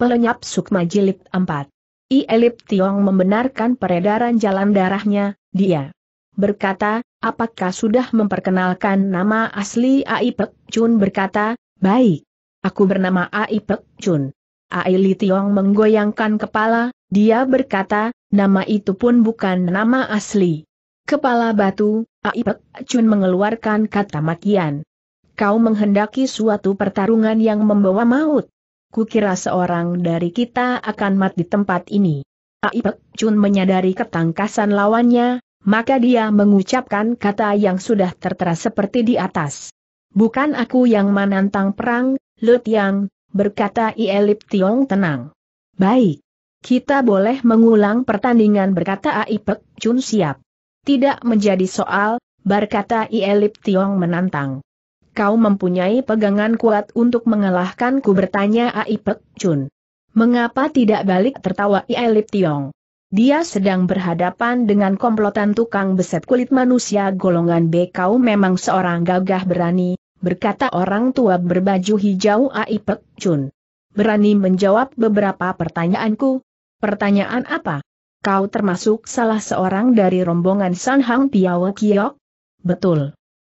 Pelenyap Sukma Jilid 4. I Elip Tiong membenarkan peredaran jalan darahnya, dia berkata, apakah sudah memperkenalkan nama asli Ai Pek Chun berkata, baik. Aku bernama Ai Pek Chun. Ai Li Tiong menggoyangkan kepala, dia berkata, nama itu pun bukan nama asli. Kepala batu, Ai Pek Chun mengeluarkan kata makian. Kau menghendaki suatu pertarungan yang membawa maut kukira seorang dari kita akan mati di tempat ini. Aipek Chun menyadari ketangkasan lawannya, maka dia mengucapkan kata yang sudah tertera seperti di atas. Bukan aku yang menantang perang, Lut Yang, berkata Ielip Tiong tenang. Baik. Kita boleh mengulang pertandingan berkata Aipek Chun siap. Tidak menjadi soal, berkata Ielip Tiong menantang kau mempunyai pegangan kuat untuk mengalahkanku bertanya Ai Pek Chun. Mengapa tidak balik tertawa Lip Tiong? Dia sedang berhadapan dengan komplotan tukang beset kulit manusia golongan B. Kau memang seorang gagah berani, berkata orang tua berbaju hijau Ai Pek Chun. Berani menjawab beberapa pertanyaanku. Pertanyaan apa? Kau termasuk salah seorang dari rombongan San Hang Piao Kiok? Betul.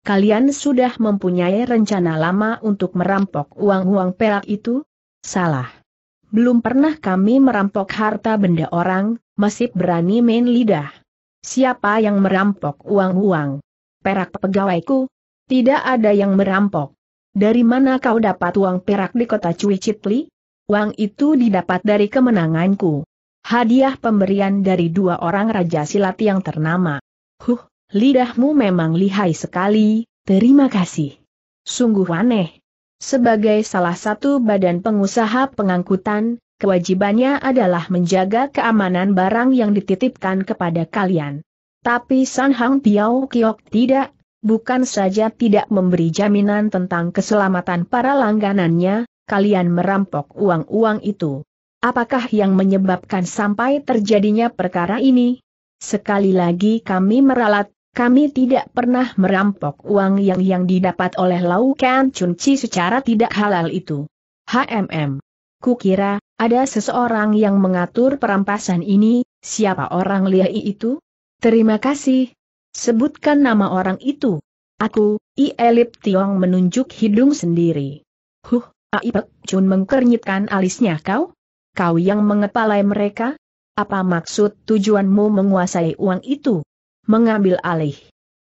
Kalian sudah mempunyai rencana lama untuk merampok uang-uang perak itu? Salah. Belum pernah kami merampok harta benda orang, masih berani main lidah. Siapa yang merampok uang-uang? Perak pegawaiku? Tidak ada yang merampok. Dari mana kau dapat uang perak di kota Cuicitli? Uang itu didapat dari kemenanganku. Hadiah pemberian dari dua orang raja silat yang ternama. Huh, Lidahmu memang lihai sekali, terima kasih. Sungguh aneh. Sebagai salah satu badan pengusaha pengangkutan, kewajibannya adalah menjaga keamanan barang yang dititipkan kepada kalian. Tapi San Hang Piao Kiok tidak, bukan saja tidak memberi jaminan tentang keselamatan para langganannya, kalian merampok uang-uang itu. Apakah yang menyebabkan sampai terjadinya perkara ini? Sekali lagi kami meralat, kami tidak pernah merampok uang yang yang didapat oleh Lau Kan Chun Chi secara tidak halal itu. HMM. Kukira, ada seseorang yang mengatur perampasan ini, siapa orang Liai itu? Terima kasih. Sebutkan nama orang itu. Aku, I Elip Tiong menunjuk hidung sendiri. Huh, Aipek Chun mengkernyitkan alisnya kau? Kau yang mengepalai mereka? Apa maksud tujuanmu menguasai uang itu? mengambil alih.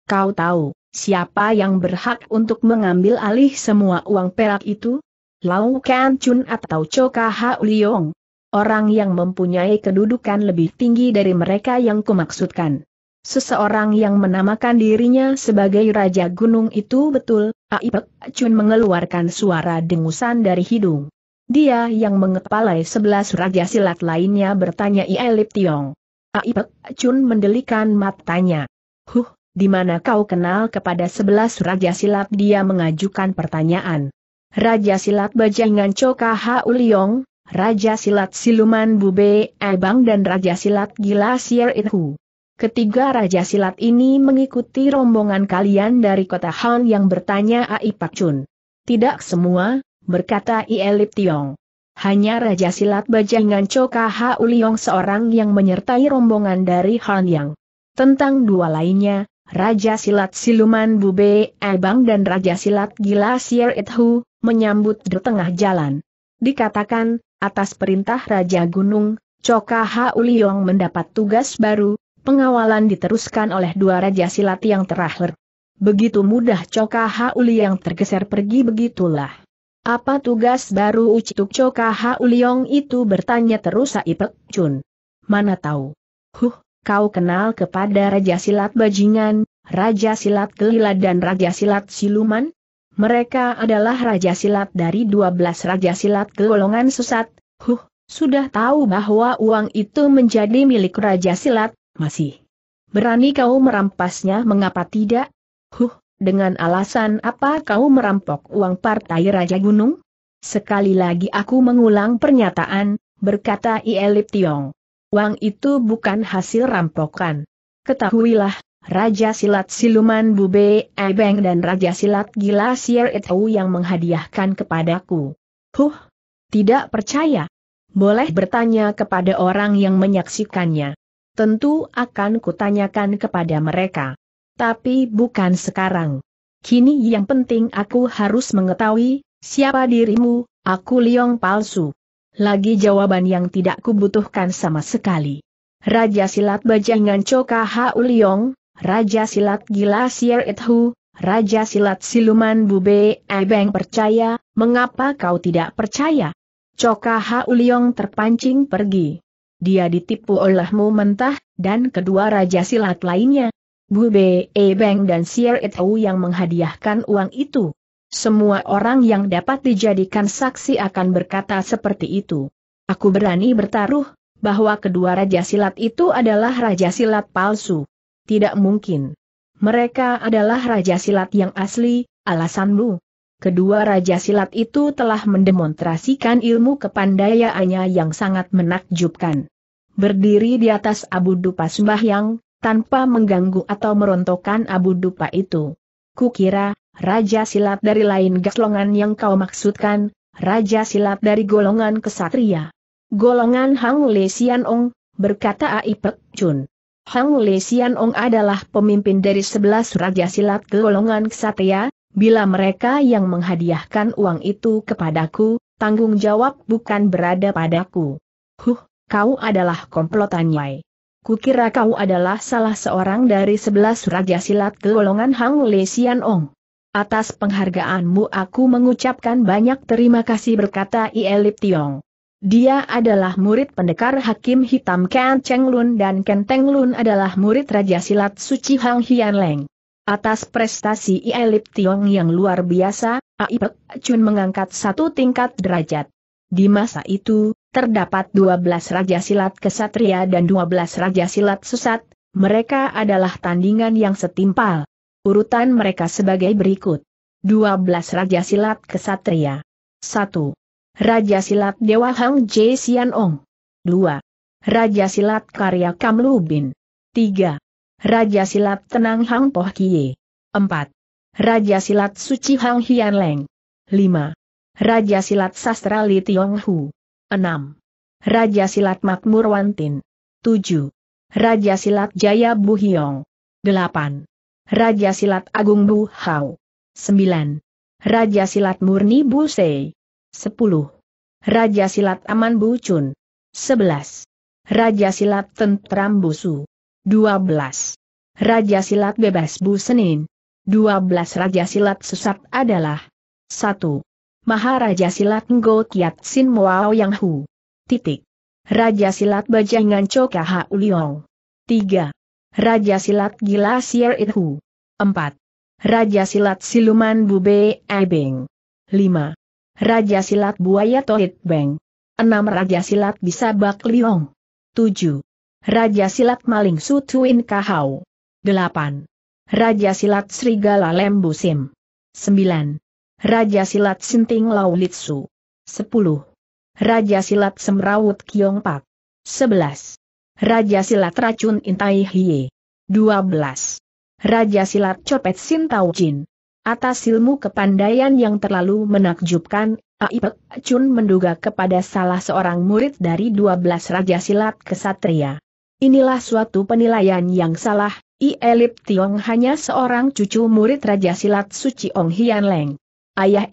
Kau tahu, siapa yang berhak untuk mengambil alih semua uang perak itu? Lau Kan Chun atau Choka Hao Liong. Orang yang mempunyai kedudukan lebih tinggi dari mereka yang kumaksudkan. Seseorang yang menamakan dirinya sebagai Raja Gunung itu betul, Aipek Chun mengeluarkan suara dengusan dari hidung. Dia yang mengepalai sebelas raja silat lainnya bertanya Ielip Tiong. Aibek Chun mendelikan matanya. Huh, di mana kau kenal kepada sebelas Raja Silat dia mengajukan pertanyaan. Raja Silat Bajangan Ha Uliong, Raja Silat Siluman Bube Ebang dan Raja Silat Gila Sier itu. Ketiga Raja Silat ini mengikuti rombongan kalian dari kota Han yang bertanya Aipak Chun. Tidak semua, berkata Ielip Tiong. Hanya Raja Silat Bajangan Coka Uliong seorang yang menyertai rombongan dari Hanyang. Tentang dua lainnya, Raja Silat Siluman Bube Ebang dan Raja Silat Gila Sier Ithu, menyambut di tengah jalan. Dikatakan, atas perintah Raja Gunung, Coka Uliong mendapat tugas baru, pengawalan diteruskan oleh dua Raja Silat yang terakhir. Begitu mudah Coka Hauli Uliong tergeser pergi begitulah. Apa tugas baru Ucituk Coka Uliong itu bertanya terus Saipek Chun. Mana tahu. Huh, kau kenal kepada Raja Silat Bajingan, Raja Silat Kelila dan Raja Silat Siluman? Mereka adalah Raja Silat dari 12 Raja Silat golongan susat. Huh, sudah tahu bahwa uang itu menjadi milik Raja Silat, masih. Berani kau merampasnya mengapa tidak? Huh, dengan alasan apa kau merampok uang partai Raja Gunung? Sekali lagi aku mengulang pernyataan, berkata Ielip Tiong. Uang itu bukan hasil rampokan. Ketahuilah, Raja Silat Siluman Bube Ebeng dan Raja Silat Gila Sier Etau yang menghadiahkan kepadaku. Huh, tidak percaya. Boleh bertanya kepada orang yang menyaksikannya. Tentu akan kutanyakan kepada mereka. Tapi bukan sekarang. Kini yang penting aku harus mengetahui, siapa dirimu, aku liong palsu. Lagi jawaban yang tidak kubutuhkan sama sekali. Raja Silat Bajangan Coka Hauliong, Raja Silat Gila Sier Ithu, Raja Silat Siluman Bube Ebeng percaya, mengapa kau tidak percaya? Coka Hauliong terpancing pergi. Dia ditipu olehmu mentah, dan kedua Raja Silat lainnya, Bu Ebeng e Beng dan Sier Itau yang menghadiahkan uang itu. Semua orang yang dapat dijadikan saksi akan berkata seperti itu. Aku berani bertaruh, bahwa kedua raja silat itu adalah raja silat palsu. Tidak mungkin. Mereka adalah raja silat yang asli, alasanmu. Kedua raja silat itu telah mendemonstrasikan ilmu kepandaiannya yang sangat menakjubkan. Berdiri di atas abu dupa sembahyang, tanpa mengganggu atau merontokkan abu dupa itu. Kukira, Raja Silat dari lain gaslongan yang kau maksudkan, Raja Silat dari golongan kesatria. Golongan Hang Le Sian Ong, berkata Ai Chun. Hang Le Sian Ong adalah pemimpin dari sebelas raja silat golongan kesatria, bila mereka yang menghadiahkan uang itu kepadaku, tanggung jawab bukan berada padaku. Huh, kau adalah komplotan Yai. Kukira kau adalah salah seorang dari sebelas raja silat golongan Hang Le Sian Ong. Atas penghargaanmu aku mengucapkan banyak terima kasih berkata Ielip Tiong. Dia adalah murid pendekar Hakim Hitam Ken Cheng Lun dan Ken Teng Lun adalah murid Raja Silat Suci Hang Hian Leng. Atas prestasi Ielip Tiong yang luar biasa, Aipek Chun mengangkat satu tingkat derajat. Di masa itu, terdapat 12 raja silat kesatria dan 12 raja silat susat. mereka adalah tandingan yang setimpal. Urutan mereka sebagai berikut. 12 raja silat kesatria. 1. Raja silat Dewa Hang Jie Sian Ong. 2. Raja silat karya Kam Lu Bin. 3. Raja silat Tenang Hang Poh Kie. 4. Raja silat Suci Hang Hian Leng. 5. Raja silat Sastra Li Tiong Hu. 6. Raja Silat Makmur Wantin. 7. Raja Silat Jaya Buhyong. 8. Raja Silat Agung Bu Hao. 9. Raja Silat Murni Bu Sei. 10. Raja Silat Aman Bu Chun. 11. Raja Silat Tentram Bu Su. 12. Raja Silat Bebas Bu Senin. 12 Raja Silat Sesat adalah 1. Maharaja Silat Ngo Kiat Sin Muao Yang Hu. Titik. Raja Silat Bajangan Coka Ha Uliong. 3. Raja Silat Gila Sier It Hu. 4. Raja Silat Siluman Bube Ebing. 5. Raja Silat Buaya Tohit Beng. 6. Raja Silat Bisa Bak Liong. 7. Raja Silat Maling Sutuin Kahau. 8. Raja Silat Serigala Lembusim. 9. Raja Silat Sinting Laulitsu. 10. Raja Silat Semrawut Kiong Pak. 11. Raja Silat Racun Intai Hie. 12. Raja Silat Copet Sintau Jin. Atas ilmu kepandaian yang terlalu menakjubkan, Aipek Chun menduga kepada salah seorang murid dari 12 Raja Silat Kesatria. Inilah suatu penilaian yang salah, I Elip Tiong hanya seorang cucu murid Raja Silat Suci Ong Hian Leng. Ayah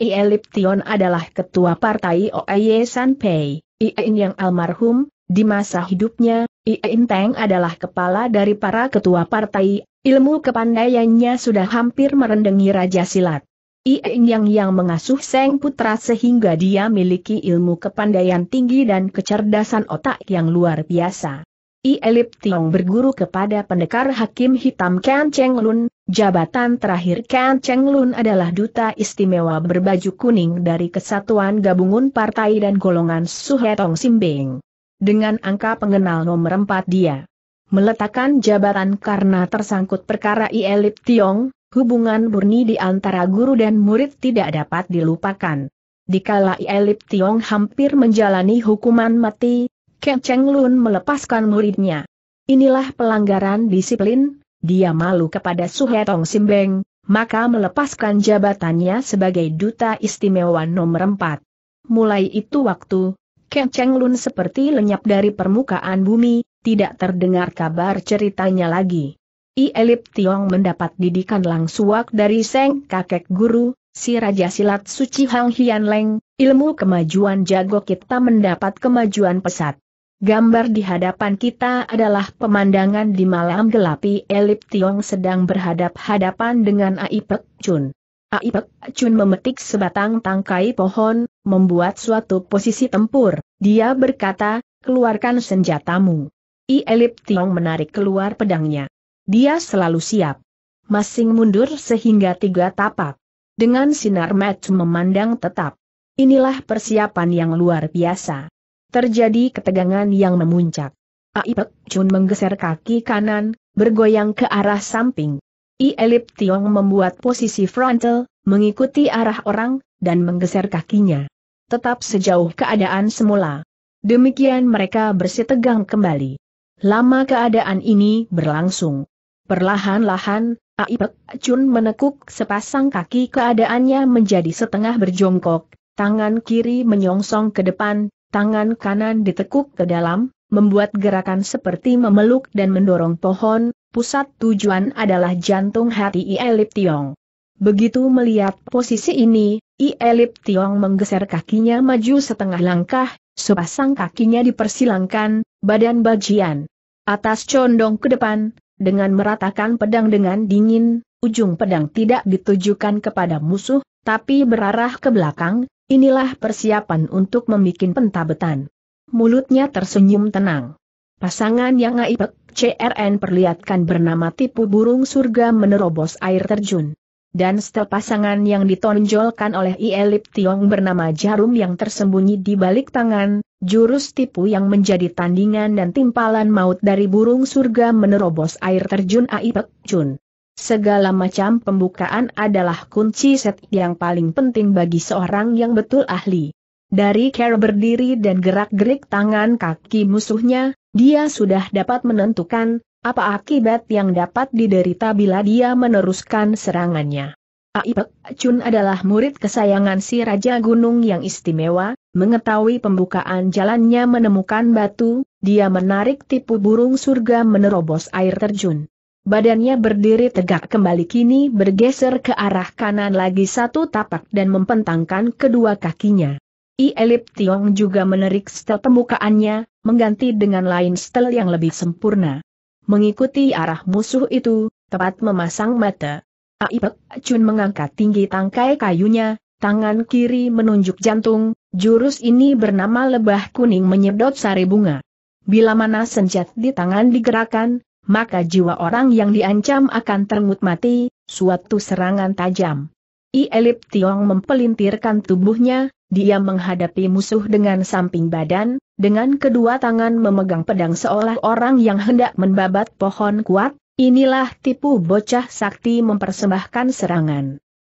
Tion adalah ketua partai Oye e Sanpei, Iein yang almarhum, di masa hidupnya, Iein Teng adalah kepala dari para ketua partai, ilmu kepandaiannya sudah hampir merendengi Raja Silat. Iein yang yang mengasuh Seng Putra sehingga dia miliki ilmu kepandaian tinggi dan kecerdasan otak yang luar biasa. Ielip Tion berguru kepada pendekar Hakim Hitam Kan Cheng Lun, Jabatan terakhir Kan Cheng Lun adalah duta istimewa berbaju kuning dari Kesatuan Gabungan Partai dan Golongan Suhetong Simbing. Dengan angka pengenal nomor 4 dia meletakkan jabatan karena tersangkut perkara Ielip Tiong, hubungan murni di antara guru dan murid tidak dapat dilupakan. Dikala Ielip Tiong hampir menjalani hukuman mati, Kang Cheng Lun melepaskan muridnya. Inilah pelanggaran disiplin, dia malu kepada Suhetong Simbeng, maka melepaskan jabatannya sebagai duta istimewa nomor empat. Mulai itu waktu, Ken Cheng Lun seperti lenyap dari permukaan bumi, tidak terdengar kabar ceritanya lagi. I Elip Tiong mendapat didikan langsuak dari Seng kakek guru, si Raja Silat Suci Hang Hian Leng, ilmu kemajuan jago kita mendapat kemajuan pesat. Gambar di hadapan kita adalah pemandangan di malam gelapi Elip Tiong sedang berhadap-hadapan dengan Aipek Chun. Aipek Chun memetik sebatang tangkai pohon, membuat suatu posisi tempur. Dia berkata, keluarkan senjatamu. I Elip Tiong menarik keluar pedangnya. Dia selalu siap. Masing mundur sehingga tiga tapak. Dengan sinar match memandang tetap. Inilah persiapan yang luar biasa terjadi ketegangan yang memuncak. Aipek Chun menggeser kaki kanan, bergoyang ke arah samping. I Elip Tiong membuat posisi frontal, mengikuti arah orang, dan menggeser kakinya. Tetap sejauh keadaan semula. Demikian mereka bersitegang kembali. Lama keadaan ini berlangsung. Perlahan-lahan, Aipek Chun menekuk sepasang kaki keadaannya menjadi setengah berjongkok, tangan kiri menyongsong ke depan, tangan kanan ditekuk ke dalam, membuat gerakan seperti memeluk dan mendorong pohon, pusat tujuan adalah jantung hati Ielip Tiong. Begitu melihat posisi ini, Ielip Tiong menggeser kakinya maju setengah langkah, sepasang kakinya dipersilangkan, badan bajian. Atas condong ke depan, dengan meratakan pedang dengan dingin, ujung pedang tidak ditujukan kepada musuh, tapi berarah ke belakang, Inilah persiapan untuk membuat pentabetan. Mulutnya tersenyum tenang. Pasangan yang ngaipek CRN perlihatkan bernama tipu burung surga menerobos air terjun. Dan setel pasangan yang ditonjolkan oleh Ielip Tiong bernama jarum yang tersembunyi di balik tangan, jurus tipu yang menjadi tandingan dan timpalan maut dari burung surga menerobos air terjun Aipek Chun. Segala macam pembukaan adalah kunci set yang paling penting bagi seorang yang betul ahli. Dari cara berdiri dan gerak-gerik tangan kaki musuhnya, dia sudah dapat menentukan apa akibat yang dapat diderita bila dia meneruskan serangannya. Aipek Chun adalah murid kesayangan si Raja Gunung yang istimewa, mengetahui pembukaan jalannya menemukan batu, dia menarik tipu burung surga menerobos air terjun. Badannya berdiri tegak kembali kini bergeser ke arah kanan lagi satu tapak dan mempentangkan kedua kakinya. I Elip Tiong juga menerik stel permukaannya, mengganti dengan lain stel yang lebih sempurna. Mengikuti arah musuh itu, tepat memasang mata. Aipek Chun mengangkat tinggi tangkai kayunya, tangan kiri menunjuk jantung, jurus ini bernama lebah kuning menyedot sari bunga. Bila mana senjat di tangan digerakkan, maka jiwa orang yang diancam akan termutmati, mati, suatu serangan tajam. I Elip Tiong mempelintirkan tubuhnya, dia menghadapi musuh dengan samping badan, dengan kedua tangan memegang pedang seolah orang yang hendak membabat pohon kuat, inilah tipu bocah sakti mempersembahkan serangan.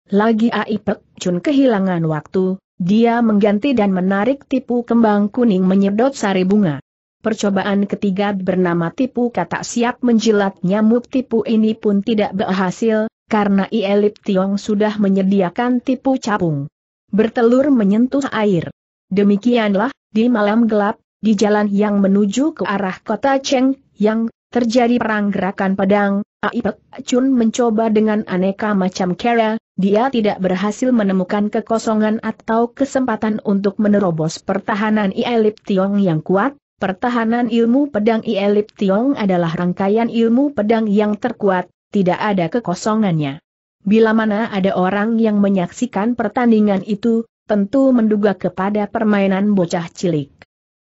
Lagi Aipek Chun kehilangan waktu, dia mengganti dan menarik tipu kembang kuning menyedot sari bunga. Percobaan ketiga bernama tipu kata siap menjilat nyamuk tipu ini pun tidak berhasil, karena Ielip Tiong sudah menyediakan tipu capung. Bertelur menyentuh air. Demikianlah, di malam gelap, di jalan yang menuju ke arah kota Cheng, yang terjadi perang gerakan pedang, Aipek Chun mencoba dengan aneka macam cara, dia tidak berhasil menemukan kekosongan atau kesempatan untuk menerobos pertahanan Ielip Tiong yang kuat, Pertahanan ilmu pedang Ielip Tiong adalah rangkaian ilmu pedang yang terkuat, tidak ada kekosongannya. Bila mana ada orang yang menyaksikan pertandingan itu, tentu menduga kepada permainan bocah cilik.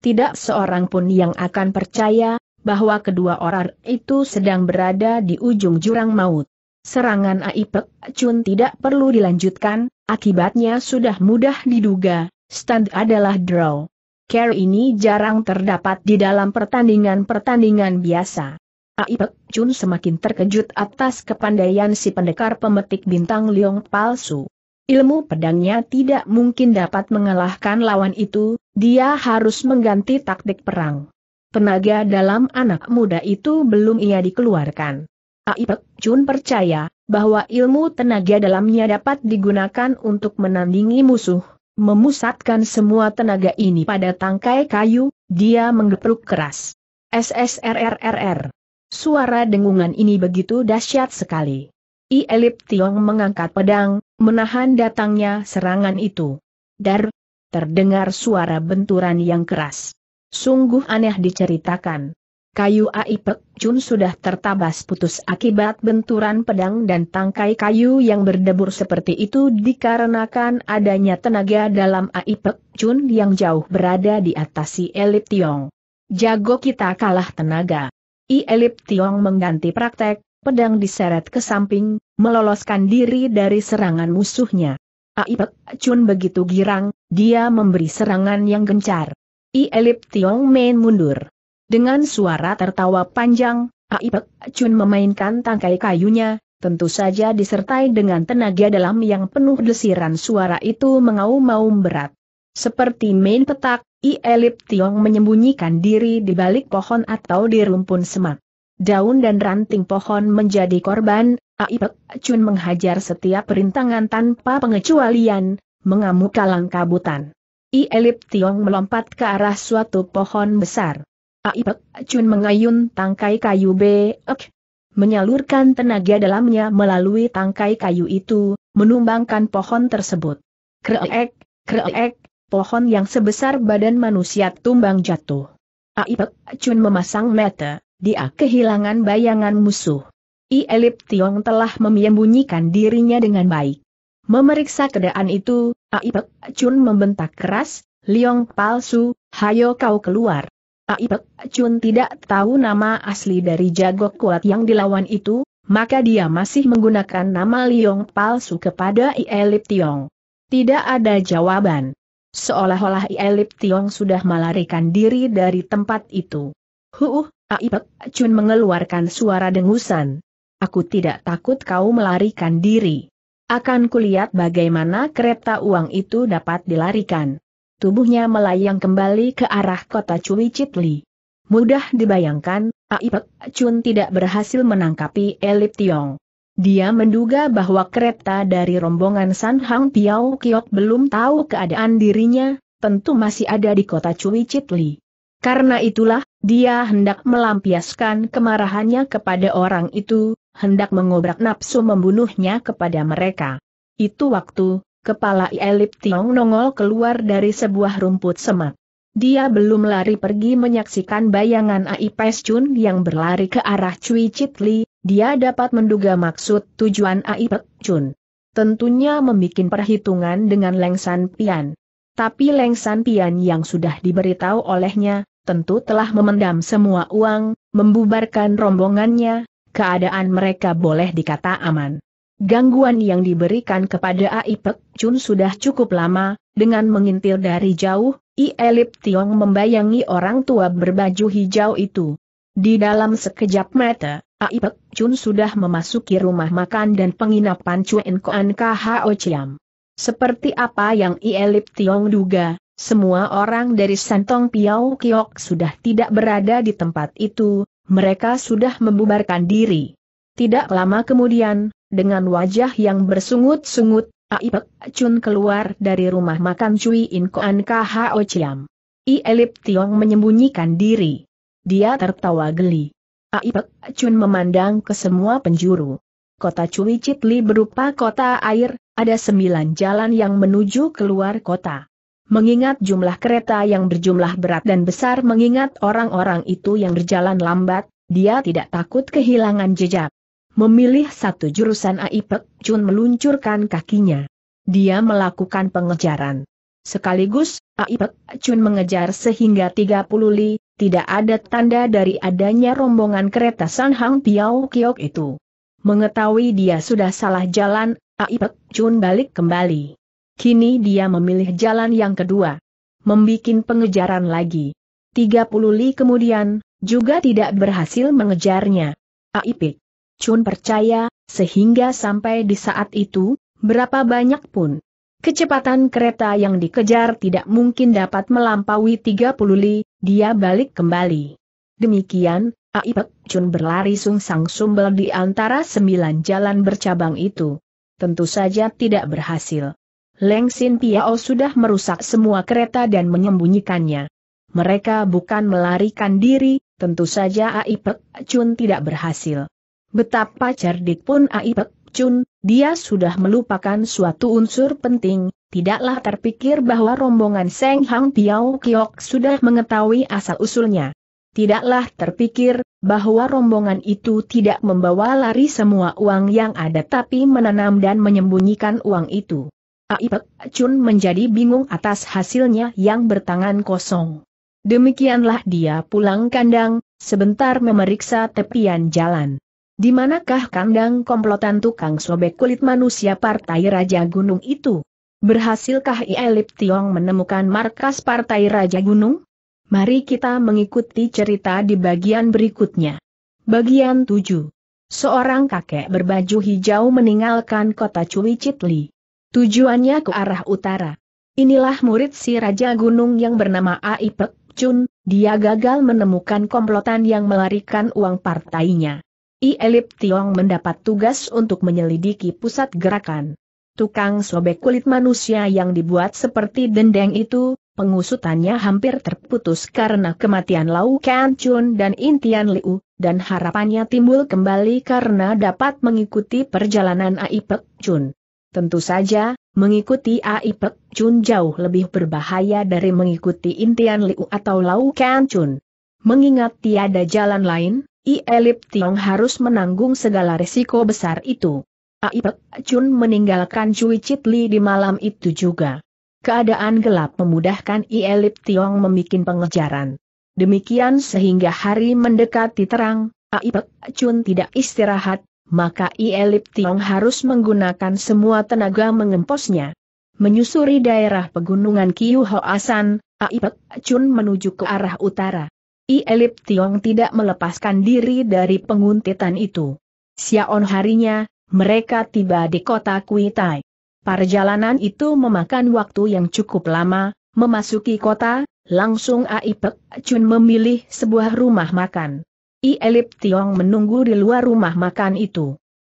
Tidak seorang pun yang akan percaya, bahwa kedua orang itu sedang berada di ujung jurang maut. Serangan Aipek Chun tidak perlu dilanjutkan, akibatnya sudah mudah diduga, stand adalah draw care ini jarang terdapat di dalam pertandingan-pertandingan biasa. Aipek Chun semakin terkejut atas kepandaian si pendekar pemetik bintang liong palsu. Ilmu pedangnya tidak mungkin dapat mengalahkan lawan itu, dia harus mengganti taktik perang. Tenaga dalam anak muda itu belum ia dikeluarkan. Aipek Chun percaya bahwa ilmu tenaga dalamnya dapat digunakan untuk menandingi musuh, memusatkan semua tenaga ini pada tangkai kayu, dia menggepruk keras. SSRRRR. Suara dengungan ini begitu dahsyat sekali. I Elip Tiong mengangkat pedang, menahan datangnya serangan itu. Dar, terdengar suara benturan yang keras. Sungguh aneh diceritakan. Kayu Aipek Chun sudah tertabas putus akibat benturan pedang dan tangkai kayu yang berdebur seperti itu dikarenakan adanya tenaga dalam Aipek Chun yang jauh berada di atas si Elip Tiong. Jago kita kalah tenaga. I Elip Tiong mengganti praktek, pedang diseret ke samping, meloloskan diri dari serangan musuhnya. Aipek Chun begitu girang, dia memberi serangan yang gencar. I Elip Tiong main mundur. Dengan suara tertawa panjang, Aipek Chun memainkan tangkai kayunya, tentu saja disertai dengan tenaga dalam yang penuh desiran suara itu mengaum maum berat. Seperti main petak, I Elip Tiong menyembunyikan diri di balik pohon atau di rumpun semak. Daun dan ranting pohon menjadi korban, Aipek Chun menghajar setiap perintangan tanpa pengecualian, mengamuk kalang kabutan. I Elip Tiong melompat ke arah suatu pohon besar. Aipek Chun mengayun tangkai kayu bek. menyalurkan tenaga dalamnya melalui tangkai kayu itu, menumbangkan pohon tersebut. Kreek, kreek, pohon yang sebesar badan manusia tumbang jatuh. Aipek Chun memasang mata, dia kehilangan bayangan musuh. I Elip Tiong telah menyembunyikan dirinya dengan baik. Memeriksa keadaan itu, Aipek Chun membentak keras, Liong palsu, hayo kau keluar. Aipek Chun tidak tahu nama asli dari jago kuat yang dilawan itu, maka dia masih menggunakan nama Liong palsu kepada Ielip Tiong. Tidak ada jawaban. Seolah-olah Ielip Tiong sudah melarikan diri dari tempat itu. Huuh, Aipek Chun mengeluarkan suara dengusan. Aku tidak takut kau melarikan diri. Akan kulihat bagaimana kereta uang itu dapat dilarikan. Tubuhnya melayang kembali ke arah kota Cui Chitli. Mudah dibayangkan, Aipek Chun tidak berhasil menangkapi Elip Tiong. Dia menduga bahwa kereta dari rombongan San Hang Piao Kiok belum tahu keadaan dirinya, tentu masih ada di kota Cui Chitli. Karena itulah, dia hendak melampiaskan kemarahannya kepada orang itu, hendak mengobrak nafsu membunuhnya kepada mereka. Itu waktu, Kepala Ielip Tiong nongol keluar dari sebuah rumput semak. Dia belum lari pergi menyaksikan bayangan Ai Pes Chun yang berlari ke arah Cui Chitli, dia dapat menduga maksud tujuan Ai Chun. Tentunya membuat perhitungan dengan Leng San Pian. Tapi Leng San Pian yang sudah diberitahu olehnya, tentu telah memendam semua uang, membubarkan rombongannya, keadaan mereka boleh dikata aman. Gangguan yang diberikan kepada Aipek Chun sudah cukup lama, dengan mengintil dari jauh, Ielip Elip Tiong membayangi orang tua berbaju hijau itu. Di dalam sekejap mata, Aipek Chun sudah memasuki rumah makan dan penginapan Chuen Koan Khao Chiam. Seperti apa yang Ielip Elip Tiong duga, semua orang dari Santong Piao Kiok sudah tidak berada di tempat itu, mereka sudah membubarkan diri. Tidak lama kemudian, dengan wajah yang bersungut-sungut, Aipek Chun keluar dari rumah makan Cui In Koan Kho Chiam. I Tiong menyembunyikan diri. Dia tertawa geli. Aipek Chun memandang ke semua penjuru. Kota Cui Chitli berupa kota air, ada sembilan jalan yang menuju keluar kota. Mengingat jumlah kereta yang berjumlah berat dan besar mengingat orang-orang itu yang berjalan lambat, dia tidak takut kehilangan jejak. Memilih satu jurusan Aipek, Chun meluncurkan kakinya. Dia melakukan pengejaran. Sekaligus, Aipek Chun mengejar sehingga 30 li, tidak ada tanda dari adanya rombongan kereta San Hang Piao Kiok itu. Mengetahui dia sudah salah jalan, Aipek Chun balik kembali. Kini dia memilih jalan yang kedua. Membikin pengejaran lagi. 30 li kemudian, juga tidak berhasil mengejarnya. Aipek Chun percaya, sehingga sampai di saat itu, berapa banyak pun Kecepatan kereta yang dikejar tidak mungkin dapat melampaui 30 li, dia balik kembali. Demikian, Aipek Chun berlari sungsang sumbel di antara sembilan jalan bercabang itu. Tentu saja tidak berhasil. Leng Sin Piao sudah merusak semua kereta dan menyembunyikannya. Mereka bukan melarikan diri, tentu saja Aipek Chun tidak berhasil. Betapa cerdik pun Aipek Chun, dia sudah melupakan suatu unsur penting, tidaklah terpikir bahwa rombongan Seng Hang Tiao Kiok sudah mengetahui asal-usulnya. Tidaklah terpikir bahwa rombongan itu tidak membawa lari semua uang yang ada tapi menanam dan menyembunyikan uang itu. Aipek Chun menjadi bingung atas hasilnya yang bertangan kosong. Demikianlah dia pulang kandang, sebentar memeriksa tepian jalan. Di manakah kandang komplotan tukang sobek kulit manusia Partai Raja Gunung itu? Berhasilkah Ielip Tiong menemukan markas Partai Raja Gunung? Mari kita mengikuti cerita di bagian berikutnya. Bagian 7. Seorang kakek berbaju hijau meninggalkan kota Cui Chitli. Tujuannya ke arah utara. Inilah murid si Raja Gunung yang bernama Aipek Chun, dia gagal menemukan komplotan yang melarikan uang partainya. I Elip Tiong mendapat tugas untuk menyelidiki pusat gerakan. Tukang sobek kulit manusia yang dibuat seperti dendeng itu, pengusutannya hampir terputus karena kematian Lau Kan Chun dan Intian Liu, dan harapannya timbul kembali karena dapat mengikuti perjalanan Ai Chun. Tentu saja, mengikuti Ai Chun jauh lebih berbahaya dari mengikuti Intian Liu atau Lau Kan Chun. Mengingat tiada jalan lain, I Elip Tiong harus menanggung segala resiko besar itu. Aipek Chun meninggalkan Cui Chitli di malam itu juga. Keadaan gelap memudahkan I Elip Tiong membuat pengejaran. Demikian sehingga hari mendekati terang, Aipek Chun tidak istirahat, maka I Elip Tiong harus menggunakan semua tenaga mengemposnya. Menyusuri daerah pegunungan Kiu Hoasan, Aipek Chun menuju ke arah utara. I Elip Tiong tidak melepaskan diri dari penguntitan itu. Siaon harinya, mereka tiba di kota Kuitai. Perjalanan itu memakan waktu yang cukup lama, memasuki kota, langsung Aipek Chun memilih sebuah rumah makan. I Elip Tiong menunggu di luar rumah makan itu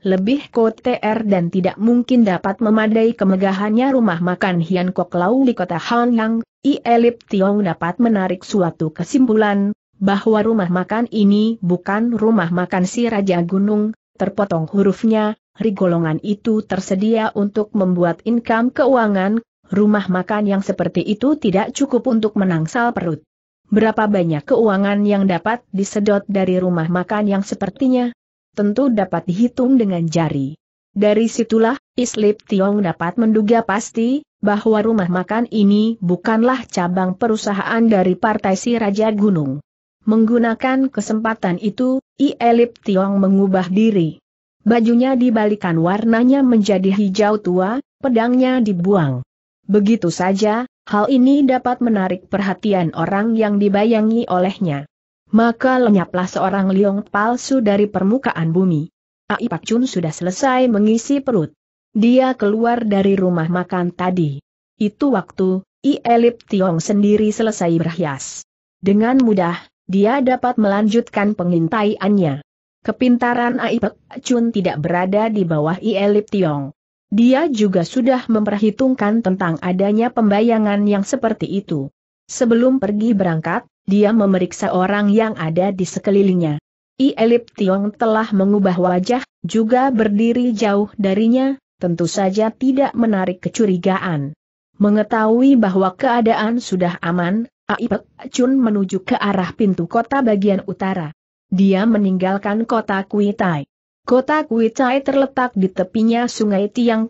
lebih koter dan tidak mungkin dapat memadai kemegahannya rumah makan Hian Kok Lau di kota Hanyang, I Elip Tiong dapat menarik suatu kesimpulan, bahwa rumah makan ini bukan rumah makan si Raja Gunung, terpotong hurufnya, rigolongan itu tersedia untuk membuat income keuangan, rumah makan yang seperti itu tidak cukup untuk menangsal perut. Berapa banyak keuangan yang dapat disedot dari rumah makan yang sepertinya? tentu dapat dihitung dengan jari. Dari situlah, Islip Tiong dapat menduga pasti, bahwa rumah makan ini bukanlah cabang perusahaan dari Partai Si Raja Gunung. Menggunakan kesempatan itu, Ielip Tiong mengubah diri. Bajunya dibalikan warnanya menjadi hijau tua, pedangnya dibuang. Begitu saja, hal ini dapat menarik perhatian orang yang dibayangi olehnya maka lenyaplah seorang liong palsu dari permukaan bumi. Ai Pak Chun sudah selesai mengisi perut. Dia keluar dari rumah makan tadi. Itu waktu, I Elip Tiong sendiri selesai berhias. Dengan mudah, dia dapat melanjutkan pengintaiannya. Kepintaran Ai Pak Chun tidak berada di bawah I Elip Tiong. Dia juga sudah memperhitungkan tentang adanya pembayangan yang seperti itu. Sebelum pergi berangkat, dia memeriksa orang yang ada di sekelilingnya. I Elip Tiong telah mengubah wajah, juga berdiri jauh darinya, tentu saja tidak menarik kecurigaan. Mengetahui bahwa keadaan sudah aman, Aipek Chun menuju ke arah pintu kota bagian utara. Dia meninggalkan kota Kuitai. Kota Kuitai terletak di tepinya sungai Tiang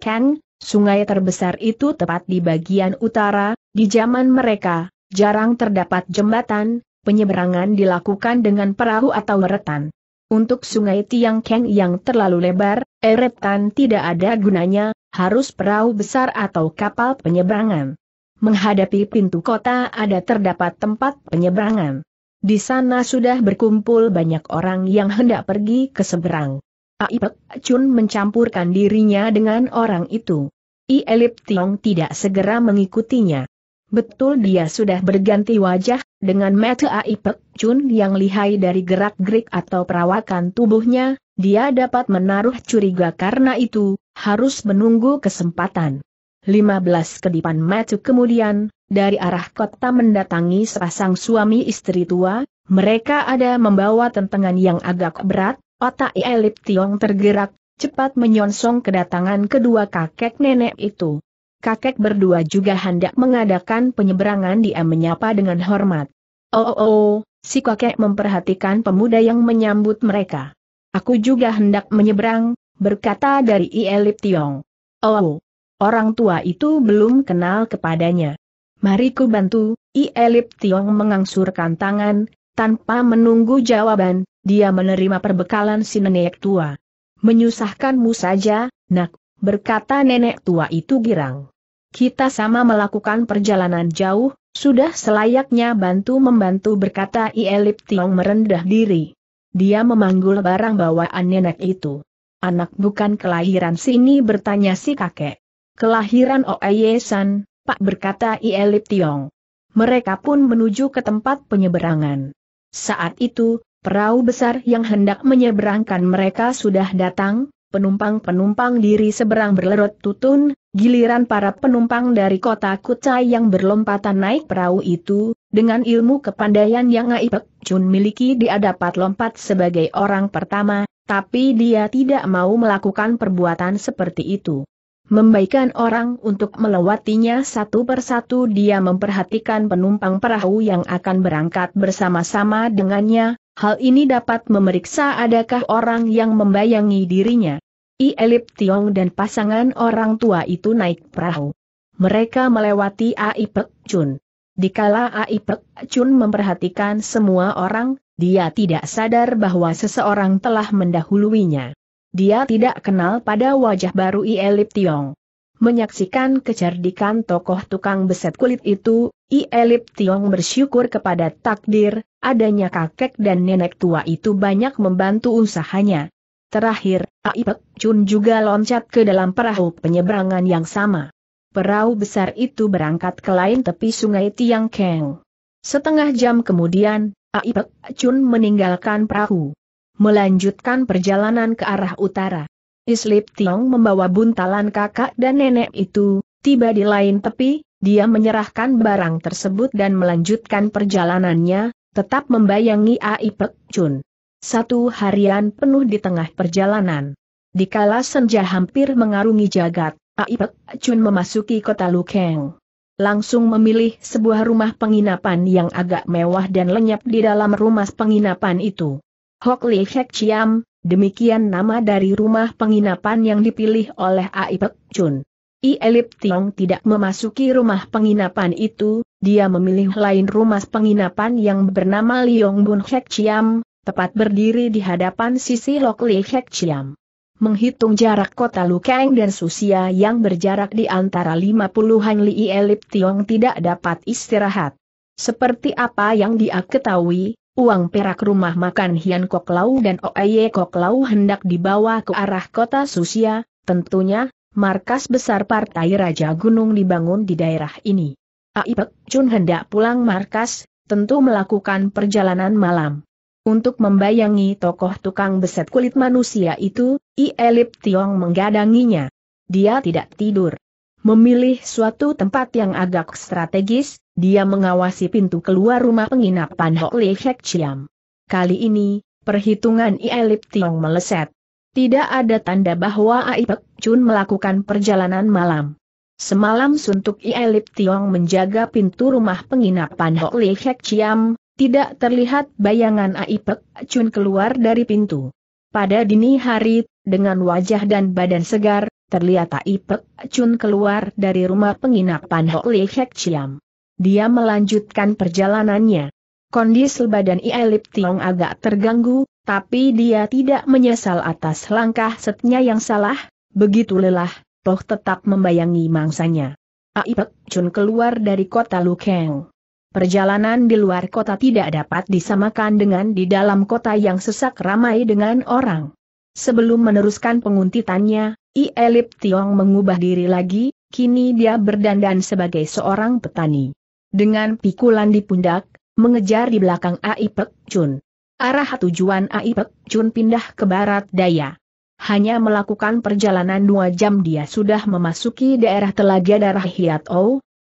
sungai terbesar itu tepat di bagian utara, di zaman mereka, Jarang terdapat jembatan, penyeberangan dilakukan dengan perahu atau eretan. Untuk sungai Tiang Keng yang terlalu lebar, eretan tidak ada gunanya, harus perahu besar atau kapal penyeberangan. Menghadapi pintu kota ada terdapat tempat penyeberangan. Di sana sudah berkumpul banyak orang yang hendak pergi ke seberang. Aipek Chun mencampurkan dirinya dengan orang itu. I Elip Tiong tidak segera mengikutinya. Betul dia sudah berganti wajah, dengan mata Aipek Chun yang lihai dari gerak-gerik atau perawakan tubuhnya, dia dapat menaruh curiga karena itu, harus menunggu kesempatan. 15 kedipan mata kemudian, dari arah kota mendatangi sepasang suami istri tua, mereka ada membawa tentengan yang agak berat, otak Elip Tiong tergerak, cepat menyonsong kedatangan kedua kakek nenek itu kakek berdua juga hendak mengadakan penyeberangan dia menyapa dengan hormat. Oh, oh, oh, si kakek memperhatikan pemuda yang menyambut mereka. Aku juga hendak menyeberang, berkata dari Ielip Tiong. Oh, orang tua itu belum kenal kepadanya. Mari ku bantu, Ielip Tiong mengangsurkan tangan, tanpa menunggu jawaban, dia menerima perbekalan si nenek tua. Menyusahkanmu saja, nak, berkata nenek tua itu girang. Kita sama melakukan perjalanan jauh, sudah selayaknya bantu-membantu berkata Ielip Tiong merendah diri. Dia memanggul barang bawaan nenek itu. Anak bukan kelahiran sini bertanya si kakek. Kelahiran Oeyesan, Pak berkata Ielip Tiong. Mereka pun menuju ke tempat penyeberangan. Saat itu, perahu besar yang hendak menyeberangkan mereka sudah datang, penumpang-penumpang diri seberang berlerut tutun, giliran para penumpang dari kota Kucai yang berlompatan naik perahu itu, dengan ilmu kepandaian yang Aipek Chun miliki dia dapat lompat sebagai orang pertama, tapi dia tidak mau melakukan perbuatan seperti itu. Membaikan orang untuk melewatinya satu persatu dia memperhatikan penumpang perahu yang akan berangkat bersama-sama dengannya, hal ini dapat memeriksa adakah orang yang membayangi dirinya. I Elip Tiong dan pasangan orang tua itu naik perahu. Mereka melewati Ai Pek Chun. Dikala Ai Pek Chun memperhatikan semua orang, dia tidak sadar bahwa seseorang telah mendahuluinya. Dia tidak kenal pada wajah baru I Elip Tiong. Menyaksikan kecerdikan tokoh tukang beset kulit itu, I Elip Tiong bersyukur kepada takdir, adanya kakek dan nenek tua itu banyak membantu usahanya. Terakhir, Aipek Chun juga loncat ke dalam perahu penyeberangan yang sama. Perahu besar itu berangkat ke lain tepi sungai Tiang Keng. Setengah jam kemudian, Aipek Chun meninggalkan perahu. Melanjutkan perjalanan ke arah utara. Islip Tiong membawa buntalan kakak dan nenek itu, tiba di lain tepi, dia menyerahkan barang tersebut dan melanjutkan perjalanannya, tetap membayangi Aipek Chun. Satu harian penuh di tengah perjalanan. Di Dikala senja hampir mengarungi jagat, Aipek Chun memasuki kota Lukeng. Langsung memilih sebuah rumah penginapan yang agak mewah dan lenyap di dalam rumah penginapan itu. Hok Li Hek Chiam, demikian nama dari rumah penginapan yang dipilih oleh Aipek Chun. I Elip Tiong tidak memasuki rumah penginapan itu, dia memilih lain rumah penginapan yang bernama Liong Bun Hek Chiam, tepat berdiri di hadapan sisi Lok Li Hek Chiam. Menghitung jarak kota Lukeng dan Susia yang berjarak di antara 50-an Li Elip Tiong tidak dapat istirahat. Seperti apa yang dia ketahui, uang perak rumah makan Hian Kok Lau dan Oeye Kok Lau hendak dibawa ke arah kota Susia, tentunya, markas besar Partai Raja Gunung dibangun di daerah ini. Aipek Chun hendak pulang markas, tentu melakukan perjalanan malam. Untuk membayangi tokoh tukang beset kulit manusia itu, Ielip Tiong menggadanginya. Dia tidak tidur. Memilih suatu tempat yang agak strategis, dia mengawasi pintu keluar rumah penginapan Hok Lee Hek Chiam. Kali ini, perhitungan Ielip Tiong meleset. Tidak ada tanda bahwa Aipek Chun melakukan perjalanan malam. Semalam suntuk Ielip Tiong menjaga pintu rumah penginapan Hok Lee Hek Chiam, tidak terlihat bayangan Aipek Chun keluar dari pintu. Pada dini hari, dengan wajah dan badan segar, terlihat Aipek Chun keluar dari rumah penginapan Hok Hek Chiam. Dia melanjutkan perjalanannya. Kondisi badan Ielip Tiong agak terganggu, tapi dia tidak menyesal atas langkah setnya yang salah, begitu lelah, toh tetap membayangi mangsanya. Aipek Chun keluar dari kota Lukeng. Perjalanan di luar kota tidak dapat disamakan dengan di dalam kota yang sesak ramai dengan orang. Sebelum meneruskan penguntitannya, I Elip Tiong mengubah diri lagi, kini dia berdandan sebagai seorang petani. Dengan pikulan di pundak, mengejar di belakang Aipek Chun. Arah tujuan Aipek Chun pindah ke barat daya. Hanya melakukan perjalanan dua jam dia sudah memasuki daerah telaga darah Hiat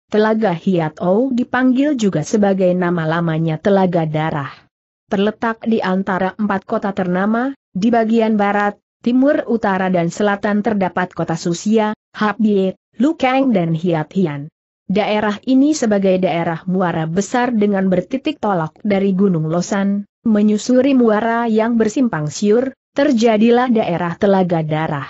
Telaga Hiat O dipanggil juga sebagai nama lamanya Telaga Darah. Terletak di antara empat kota ternama, di bagian barat, timur utara dan selatan terdapat kota Susia, Habie, Lukeng dan Hiat Hian. Daerah ini sebagai daerah muara besar dengan bertitik tolak dari Gunung Losan, menyusuri muara yang bersimpang siur, terjadilah daerah Telaga Darah.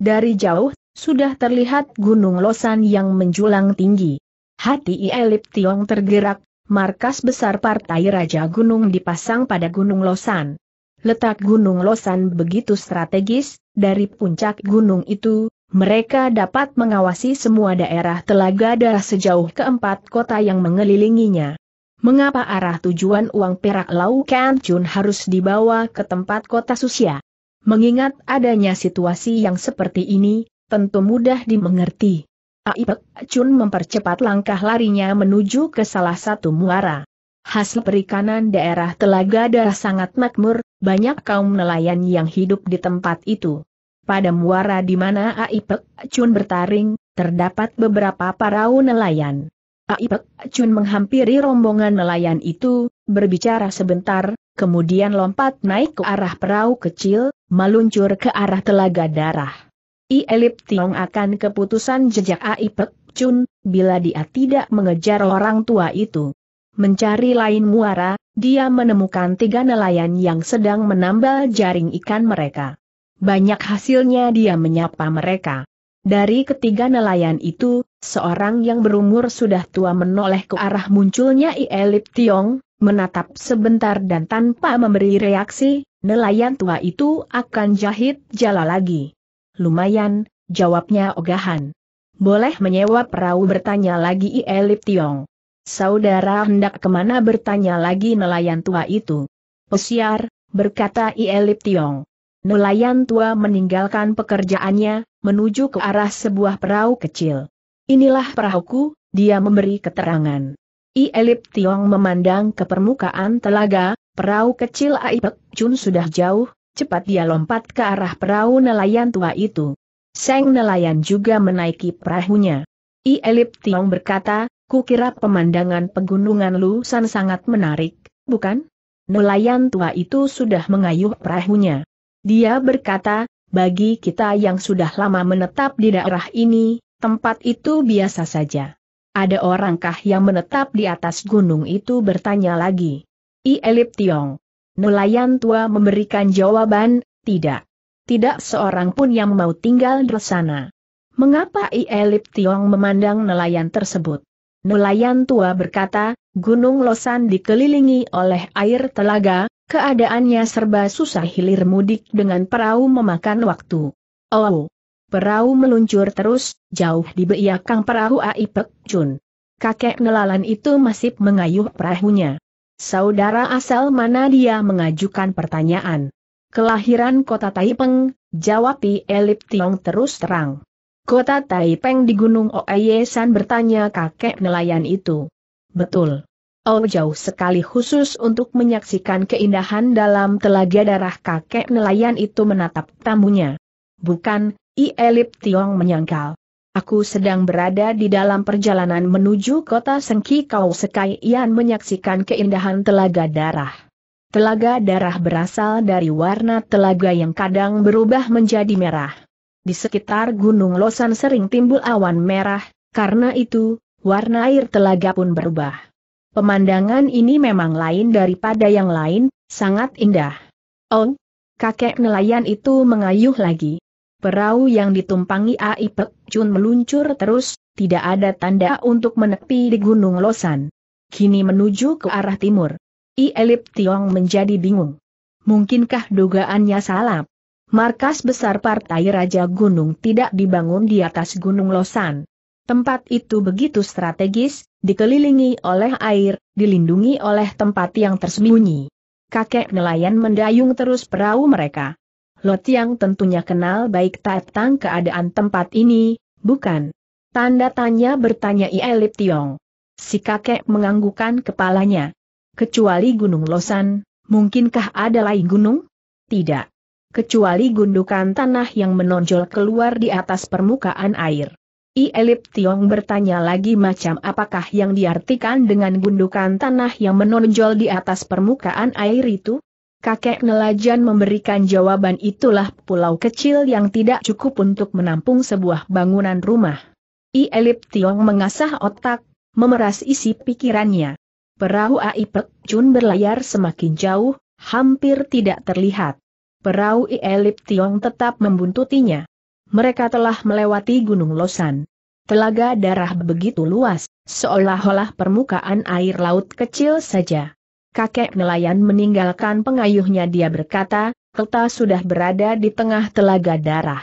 Dari jauh, sudah terlihat Gunung Losan yang menjulang tinggi. Hati Ielip Tiong tergerak, markas besar Partai Raja Gunung dipasang pada Gunung Losan. Letak Gunung Losan begitu strategis, dari puncak gunung itu, mereka dapat mengawasi semua daerah telaga darah sejauh keempat kota yang mengelilinginya. Mengapa arah tujuan uang perak Lau Kan Chun harus dibawa ke tempat kota Susia? Mengingat adanya situasi yang seperti ini, tentu mudah dimengerti. Aipek Chun mempercepat langkah larinya menuju ke salah satu muara. Hasil perikanan daerah Telaga Darah sangat makmur, banyak kaum nelayan yang hidup di tempat itu. Pada muara di mana Aipek Chun bertaring, terdapat beberapa parau nelayan. Aipek Chun menghampiri rombongan nelayan itu, berbicara sebentar, kemudian lompat naik ke arah perahu kecil, meluncur ke arah Telaga Darah. I Elip Tiong akan keputusan jejak Ai Pek Chun, bila dia tidak mengejar orang tua itu. Mencari lain muara, dia menemukan tiga nelayan yang sedang menambal jaring ikan mereka. Banyak hasilnya dia menyapa mereka. Dari ketiga nelayan itu, seorang yang berumur sudah tua menoleh ke arah munculnya I Elip Tiong, menatap sebentar dan tanpa memberi reaksi, nelayan tua itu akan jahit jala lagi. Lumayan, jawabnya ogahan. Boleh menyewa perahu bertanya lagi Ielip Tiong. Saudara hendak kemana bertanya lagi nelayan tua itu. Pesiar, berkata Ielip Tiong. Nelayan tua meninggalkan pekerjaannya, menuju ke arah sebuah perahu kecil. Inilah perahuku, dia memberi keterangan. Ielip Tiong memandang ke permukaan telaga, perahu kecil Aipek Chun sudah jauh, cepat dia lompat ke arah perahu nelayan tua itu. Seng nelayan juga menaiki perahunya. I Elip Tiong berkata, kukira pemandangan pegunungan Lusan sangat menarik, bukan? Nelayan tua itu sudah mengayuh perahunya. Dia berkata, bagi kita yang sudah lama menetap di daerah ini, tempat itu biasa saja. Ada orangkah yang menetap di atas gunung itu bertanya lagi. I Elip Tiong nelayan tua memberikan jawaban, tidak. Tidak seorang pun yang mau tinggal di sana. Mengapa Ielip Tiong memandang nelayan tersebut? Nelayan tua berkata, Gunung Losan dikelilingi oleh air telaga, keadaannya serba susah hilir mudik dengan perahu memakan waktu. Oh, perahu meluncur terus, jauh di belakang perahu Aipek Chun. Kakek nelalan itu masih mengayuh perahunya. Saudara asal mana dia mengajukan pertanyaan. Kelahiran kota Taipeng, jawab Elip Tiong terus terang. Kota Taipeng di Gunung Oeyesan bertanya kakek nelayan itu. Betul. Oh jauh sekali khusus untuk menyaksikan keindahan dalam telaga darah kakek nelayan itu menatap tamunya. Bukan, I Elip Tiong menyangkal. Aku sedang berada di dalam perjalanan menuju kota Sengki Kau Sekai Ian menyaksikan keindahan telaga darah. Telaga darah berasal dari warna telaga yang kadang berubah menjadi merah. Di sekitar Gunung Losan sering timbul awan merah, karena itu, warna air telaga pun berubah. Pemandangan ini memang lain daripada yang lain, sangat indah. Oh, kakek nelayan itu mengayuh lagi. Perahu yang ditumpangi Ai Pek Chun meluncur terus, tidak ada tanda untuk menepi di Gunung Losan. Kini menuju ke arah timur. I Elip Tiong menjadi bingung. Mungkinkah dugaannya salah? Markas besar Partai Raja Gunung tidak dibangun di atas Gunung Losan. Tempat itu begitu strategis, dikelilingi oleh air, dilindungi oleh tempat yang tersembunyi. Kakek nelayan mendayung terus perahu mereka. Lot yang tentunya kenal baik tentang keadaan tempat ini, bukan? Tanda tanya bertanya Ielip Tiong. Si kakek menganggukan kepalanya. Kecuali Gunung Losan, mungkinkah ada lain gunung? Tidak. Kecuali gundukan tanah yang menonjol keluar di atas permukaan air. Ielip Tiong bertanya lagi macam apakah yang diartikan dengan gundukan tanah yang menonjol di atas permukaan air itu? Kakek Nelajan memberikan jawaban itulah pulau kecil yang tidak cukup untuk menampung sebuah bangunan rumah. I Elip Tiong mengasah otak, memeras isi pikirannya. Perahu Ai Pek Chun berlayar semakin jauh, hampir tidak terlihat. Perahu I Elip Tiong tetap membuntutinya. Mereka telah melewati Gunung Losan. Telaga darah begitu luas, seolah-olah permukaan air laut kecil saja kakek nelayan meninggalkan pengayuhnya dia berkata, kita sudah berada di tengah telaga darah.